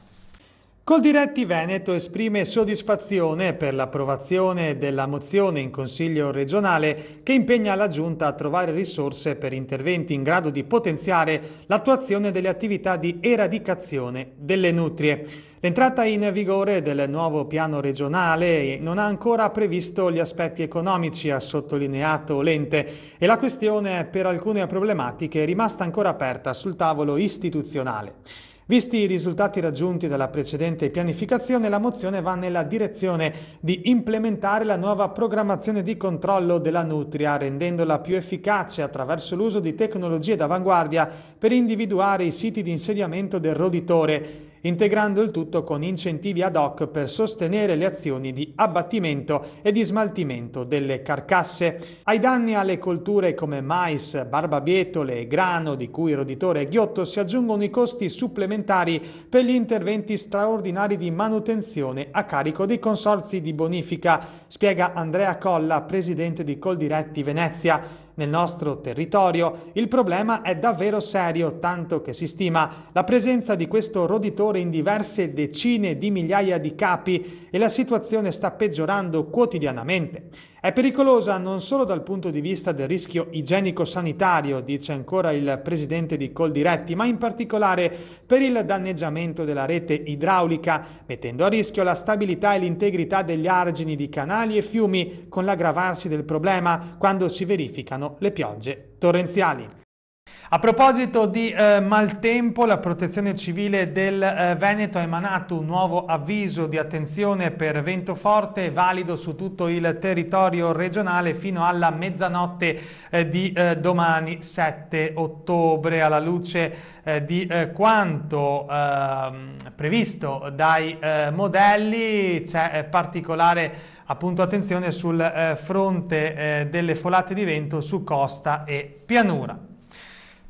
Coldiretti Veneto esprime soddisfazione per l'approvazione della mozione in Consiglio regionale che impegna la Giunta a trovare risorse per interventi in grado di potenziare l'attuazione delle attività di eradicazione delle nutrie. L'entrata in vigore del nuovo piano regionale non ha ancora previsto gli aspetti economici, ha sottolineato l'ente, e la questione per alcune problematiche è rimasta ancora aperta sul tavolo istituzionale. Visti i risultati raggiunti dalla precedente pianificazione, la mozione va nella direzione di implementare la nuova programmazione di controllo della nutria, rendendola più efficace attraverso l'uso di tecnologie d'avanguardia per individuare i siti di insediamento del roditore integrando il tutto con incentivi ad hoc per sostenere le azioni di abbattimento e di smaltimento delle carcasse. Ai danni alle colture come mais, barbabietole e grano, di cui roditore e ghiotto, si aggiungono i costi supplementari per gli interventi straordinari di manutenzione a carico dei consorzi di bonifica, spiega Andrea Colla, presidente di Coldiretti Venezia. Nel nostro territorio il problema è davvero serio, tanto che si stima la presenza di questo roditore in diverse decine di migliaia di capi e la situazione sta peggiorando quotidianamente. È pericolosa non solo dal punto di vista del rischio igienico-sanitario, dice ancora il presidente di Coldiretti, ma in particolare per il danneggiamento della rete idraulica, mettendo a rischio la stabilità e l'integrità degli argini di canali e fiumi, con l'aggravarsi del problema quando si verificano le piogge torrenziali. A proposito di eh, maltempo, la Protezione Civile del eh, Veneto ha emanato un nuovo avviso di attenzione per vento forte valido su tutto il territorio regionale fino alla mezzanotte eh, di eh, domani 7 ottobre alla luce eh, di eh, quanto ehm, previsto dai modelli c'è particolare appunto attenzione sul fronte delle folate di vento su costa e pianura.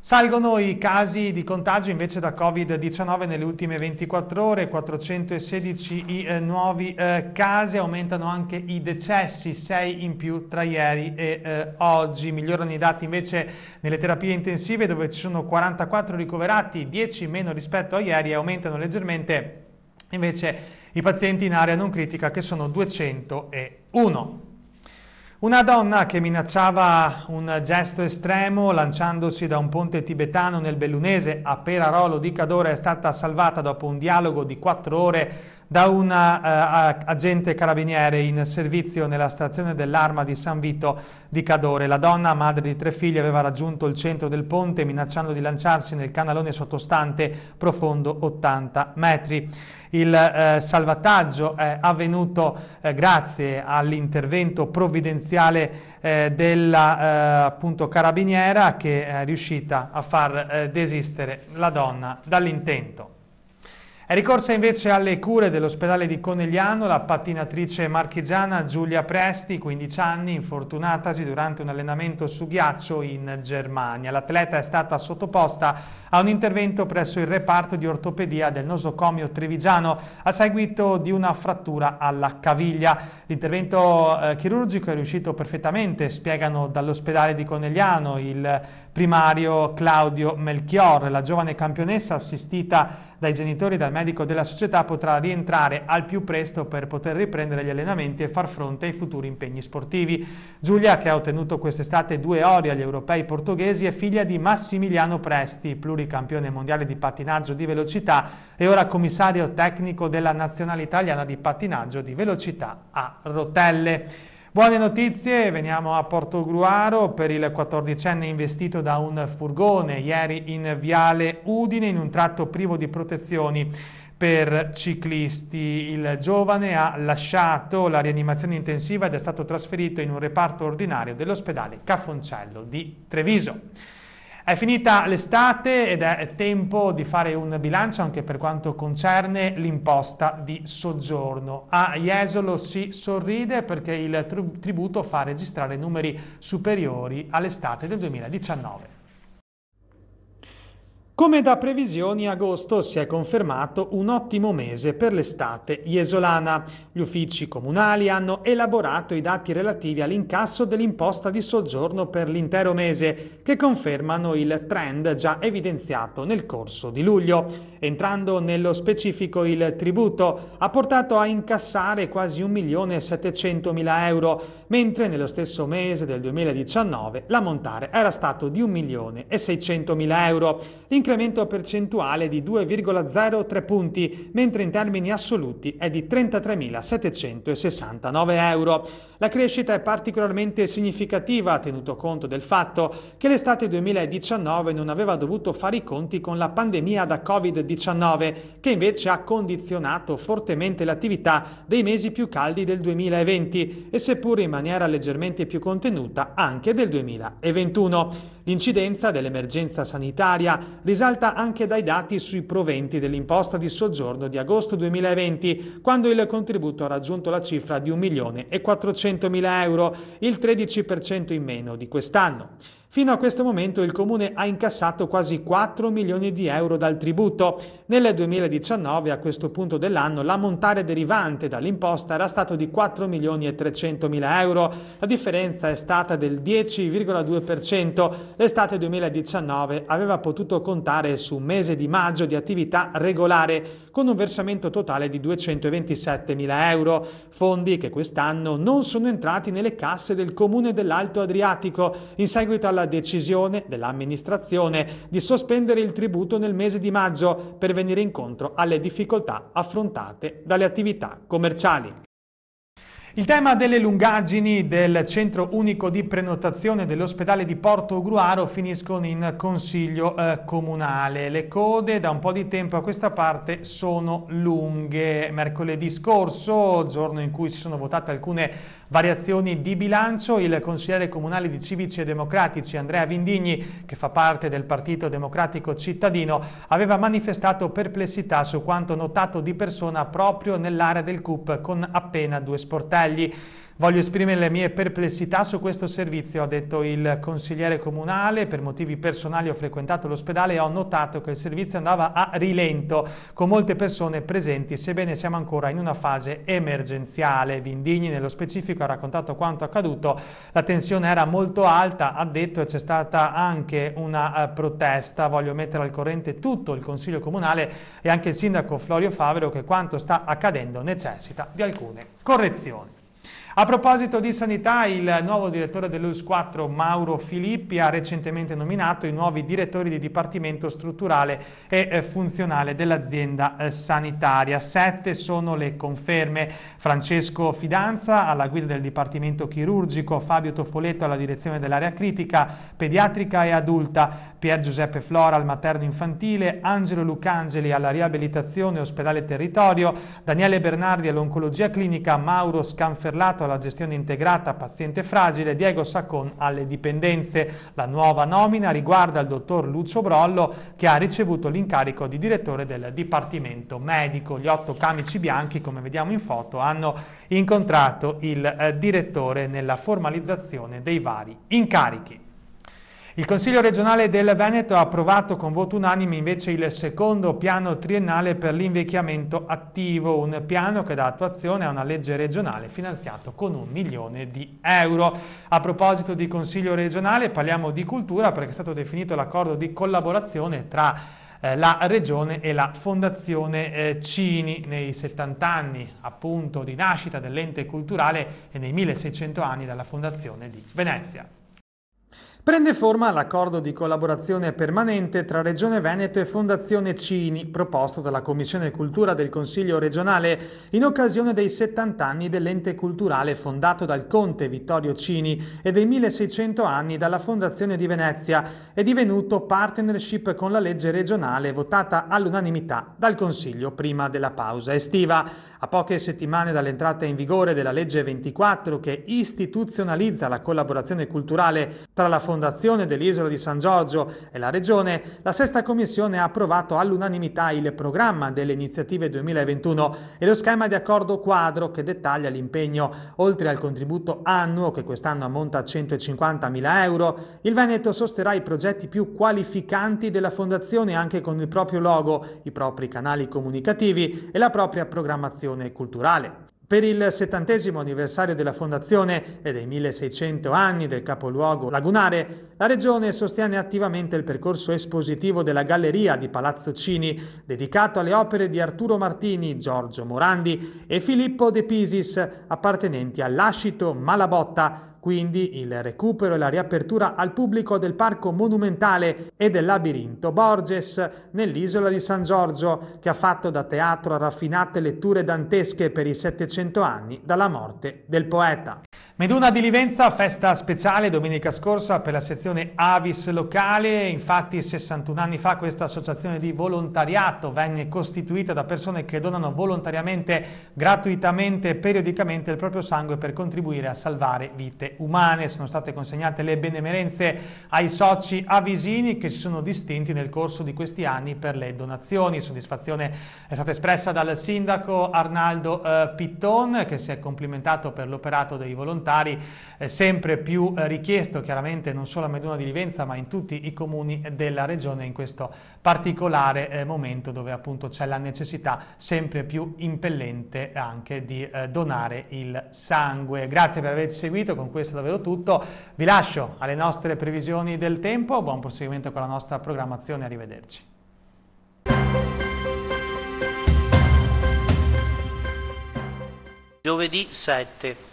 Salgono i casi di contagio invece da Covid-19 nelle ultime 24 ore, 416 i eh, nuovi eh, casi, aumentano anche i decessi, 6 in più tra ieri e eh, oggi. Migliorano i dati invece nelle terapie intensive dove ci sono 44 ricoverati, 10 meno rispetto a ieri e aumentano leggermente invece i pazienti in area non critica che sono 201. Una donna che minacciava un gesto estremo lanciandosi da un ponte tibetano nel Bellunese a Perarolo di Cadore è stata salvata dopo un dialogo di quattro ore da un uh, eh, agente carabiniere in servizio nella stazione dell'Arma di San Vito di Cadore. La donna, madre di tre figli, aveva raggiunto il centro del ponte minacciando di lanciarsi nel canalone sottostante profondo 80 metri. Il eh, salvataggio è avvenuto eh, grazie all'intervento provvidenziale eh, della eh, appunto, carabiniera che è riuscita a far eh, desistere la donna dall'intento. È ricorsa invece alle cure dell'ospedale di Conegliano la pattinatrice marchigiana Giulia Presti, 15 anni, infortunatasi durante un allenamento su ghiaccio in Germania. L'atleta è stata sottoposta a un intervento presso il reparto di ortopedia del nosocomio trevigiano a seguito di una frattura alla caviglia. L'intervento eh, chirurgico è riuscito perfettamente, spiegano dall'ospedale di Conegliano il primario Claudio Melchior. La giovane campionessa assistita dai genitori e dal medico medico della società potrà rientrare al più presto per poter riprendere gli allenamenti e far fronte ai futuri impegni sportivi. Giulia, che ha ottenuto quest'estate due ori agli europei portoghesi, è figlia di Massimiliano Presti, pluricampione mondiale di pattinaggio di velocità e ora commissario tecnico della nazionale italiana di pattinaggio di velocità a rotelle. Buone notizie, veniamo a Portogruaro per il 14enne investito da un furgone ieri in Viale Udine in un tratto privo di protezioni per ciclisti. Il giovane ha lasciato la rianimazione intensiva ed è stato trasferito in un reparto ordinario dell'ospedale Caffoncello di Treviso. È finita l'estate ed è tempo di fare un bilancio anche per quanto concerne l'imposta di soggiorno. A Jesolo si sorride perché il tributo fa registrare numeri superiori all'estate del 2019. Come da previsioni, agosto si è confermato un ottimo mese per l'estate iesolana. Gli uffici comunali hanno elaborato i dati relativi all'incasso dell'imposta di soggiorno per l'intero mese, che confermano il trend già evidenziato nel corso di luglio. Entrando nello specifico, il tributo ha portato a incassare quasi 1.700.000 euro, mentre nello stesso mese del 2019 l'ammontare era stato di 1.600.000 euro, incremento percentuale di 2,03 punti, mentre in termini assoluti è di 33.769 euro. La crescita è particolarmente significativa, tenuto conto del fatto che l'estate 2019 non aveva dovuto fare i conti con la pandemia da Covid-19 che invece ha condizionato fortemente l'attività dei mesi più caldi del 2020 e seppur in maniera leggermente più contenuta anche del 2021. L'incidenza dell'emergenza sanitaria risalta anche dai dati sui proventi dell'imposta di soggiorno di agosto 2020, quando il contributo ha raggiunto la cifra di 1.400.000 euro, il 13% in meno di quest'anno. Fino a questo momento il Comune ha incassato quasi 4 milioni di euro dal tributo, nel 2019, a questo punto dell'anno, l'ammontare derivante dall'imposta era stato di 4 milioni e 300 mila euro. La differenza è stata del 10,2%. L'estate 2019 aveva potuto contare su un mese di maggio di attività regolare, con un versamento totale di 227 mila euro, fondi che quest'anno non sono entrati nelle casse del Comune dell'Alto Adriatico, in seguito alla decisione dell'amministrazione di sospendere il tributo nel mese di maggio per venire incontro alle difficoltà affrontate dalle attività commerciali. Il tema delle lungaggini del centro unico di prenotazione dell'ospedale di Porto Gruaro finiscono in consiglio eh, comunale. Le code da un po' di tempo a questa parte sono lunghe. Mercoledì scorso, giorno in cui si sono votate alcune variazioni di bilancio, il consigliere comunale di Civici e Democratici Andrea Vindigni, che fa parte del Partito Democratico Cittadino, aveva manifestato perplessità su quanto notato di persona proprio nell'area del CUP con appena due sportelli dettagli Voglio esprimere le mie perplessità su questo servizio, ha detto il consigliere comunale. Per motivi personali ho frequentato l'ospedale e ho notato che il servizio andava a rilento, con molte persone presenti, sebbene siamo ancora in una fase emergenziale. Vindigni nello specifico ha raccontato quanto accaduto. La tensione era molto alta, ha detto, e c'è stata anche una eh, protesta. Voglio mettere al corrente tutto il Consiglio Comunale e anche il sindaco Florio Favero che quanto sta accadendo necessita di alcune correzioni. A proposito di sanità, il nuovo direttore dell'US 4 Mauro Filippi ha recentemente nominato i nuovi direttori di Dipartimento Strutturale e eh, Funzionale dell'azienda eh, sanitaria. Sette sono le conferme. Francesco Fidanza alla guida del Dipartimento Chirurgico, Fabio Toffoletto alla direzione dell'area critica, pediatrica e adulta, Pier Giuseppe Flora al materno infantile, Angelo Lucangeli alla riabilitazione ospedale territorio, Daniele Bernardi all'oncologia clinica, Mauro Scanferlato affidato alla gestione integrata paziente fragile Diego Saccon alle dipendenze. La nuova nomina riguarda il dottor Lucio Brollo che ha ricevuto l'incarico di direttore del Dipartimento Medico. Gli otto camici bianchi, come vediamo in foto, hanno incontrato il eh, direttore nella formalizzazione dei vari incarichi. Il Consiglio regionale del Veneto ha approvato con voto unanime invece il secondo piano triennale per l'invecchiamento attivo, un piano che dà attuazione a una legge regionale finanziato con un milione di euro. A proposito di Consiglio regionale parliamo di cultura perché è stato definito l'accordo di collaborazione tra eh, la Regione e la Fondazione eh, Cini. Nei 70 anni appunto di nascita dell'ente culturale e nei 1600 anni dalla Fondazione di Venezia. Prende forma l'accordo di collaborazione permanente tra Regione Veneto e Fondazione Cini, proposto dalla Commissione Cultura del Consiglio regionale in occasione dei 70 anni dell'ente culturale fondato dal conte Vittorio Cini e dei 1600 anni dalla Fondazione di Venezia e divenuto partnership con la legge regionale votata all'unanimità dal Consiglio prima della pausa estiva. A poche settimane dall'entrata in vigore della legge 24 che istituzionalizza la collaborazione culturale tra la Fondazione dell'Isola di San Giorgio e la Regione, la sesta commissione ha approvato all'unanimità il programma delle iniziative 2021 e lo schema di accordo quadro che dettaglia l'impegno. Oltre al contributo annuo che quest'anno ammonta a 150.000 euro, il Veneto sosterrà i progetti più qualificanti della Fondazione anche con il proprio logo, i propri canali comunicativi e la propria programmazione formazione culturale. Per il settantesimo anniversario della fondazione e dei 1600 anni del capoluogo lagunare, la Regione sostiene attivamente il percorso espositivo della Galleria di Palazzo Cini, dedicato alle opere di Arturo Martini, Giorgio Morandi e Filippo De Pisis, appartenenti all'Ascito Malabotta, quindi il recupero e la riapertura al pubblico del Parco Monumentale e del Labirinto Borges nell'isola di San Giorgio, che ha fatto da teatro a raffinate letture dantesche per i 700 anni dalla morte del poeta. Meduna di Livenza, festa speciale domenica scorsa per la sezione Avis locale, infatti 61 anni fa questa associazione di volontariato venne costituita da persone che donano volontariamente, gratuitamente e periodicamente il proprio sangue per contribuire a salvare vite umane. Sono state consegnate le benemerenze ai soci avisini che si sono distinti nel corso di questi anni per le donazioni. Soddisfazione è stata espressa dal sindaco Arnaldo eh, Pitton che si è complimentato per l'operato dei volontari volontari eh, sempre più eh, richiesto chiaramente non solo a Meduna di Livenza ma in tutti i comuni della regione in questo particolare eh, momento dove appunto c'è la necessità sempre più impellente anche di eh, donare il sangue. Grazie per averci seguito, con questo è davvero tutto. Vi lascio alle nostre previsioni del tempo, buon proseguimento con la nostra programmazione, arrivederci. Giovedì 7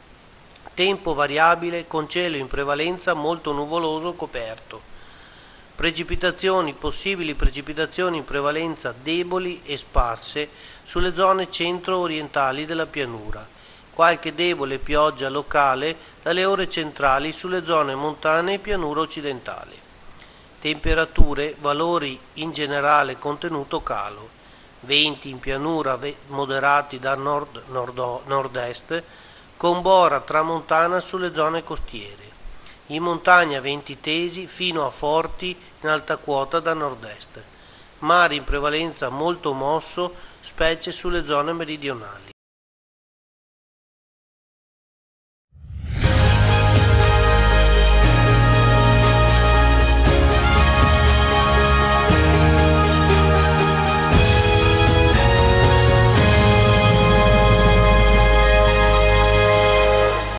Tempo variabile con cielo in prevalenza molto nuvoloso coperto. Precipitazioni, possibili precipitazioni in prevalenza deboli e sparse sulle zone centro-orientali della pianura. Qualche debole pioggia locale dalle ore centrali sulle zone montane e pianura occidentali. Temperature, valori in generale contenuto calo. Venti in pianura moderati da nord-nord-est, nord est con bora tramontana sulle zone costiere, in montagna venti tesi fino a forti in alta quota da nord-est, mare in prevalenza molto mosso, specie sulle zone meridionali.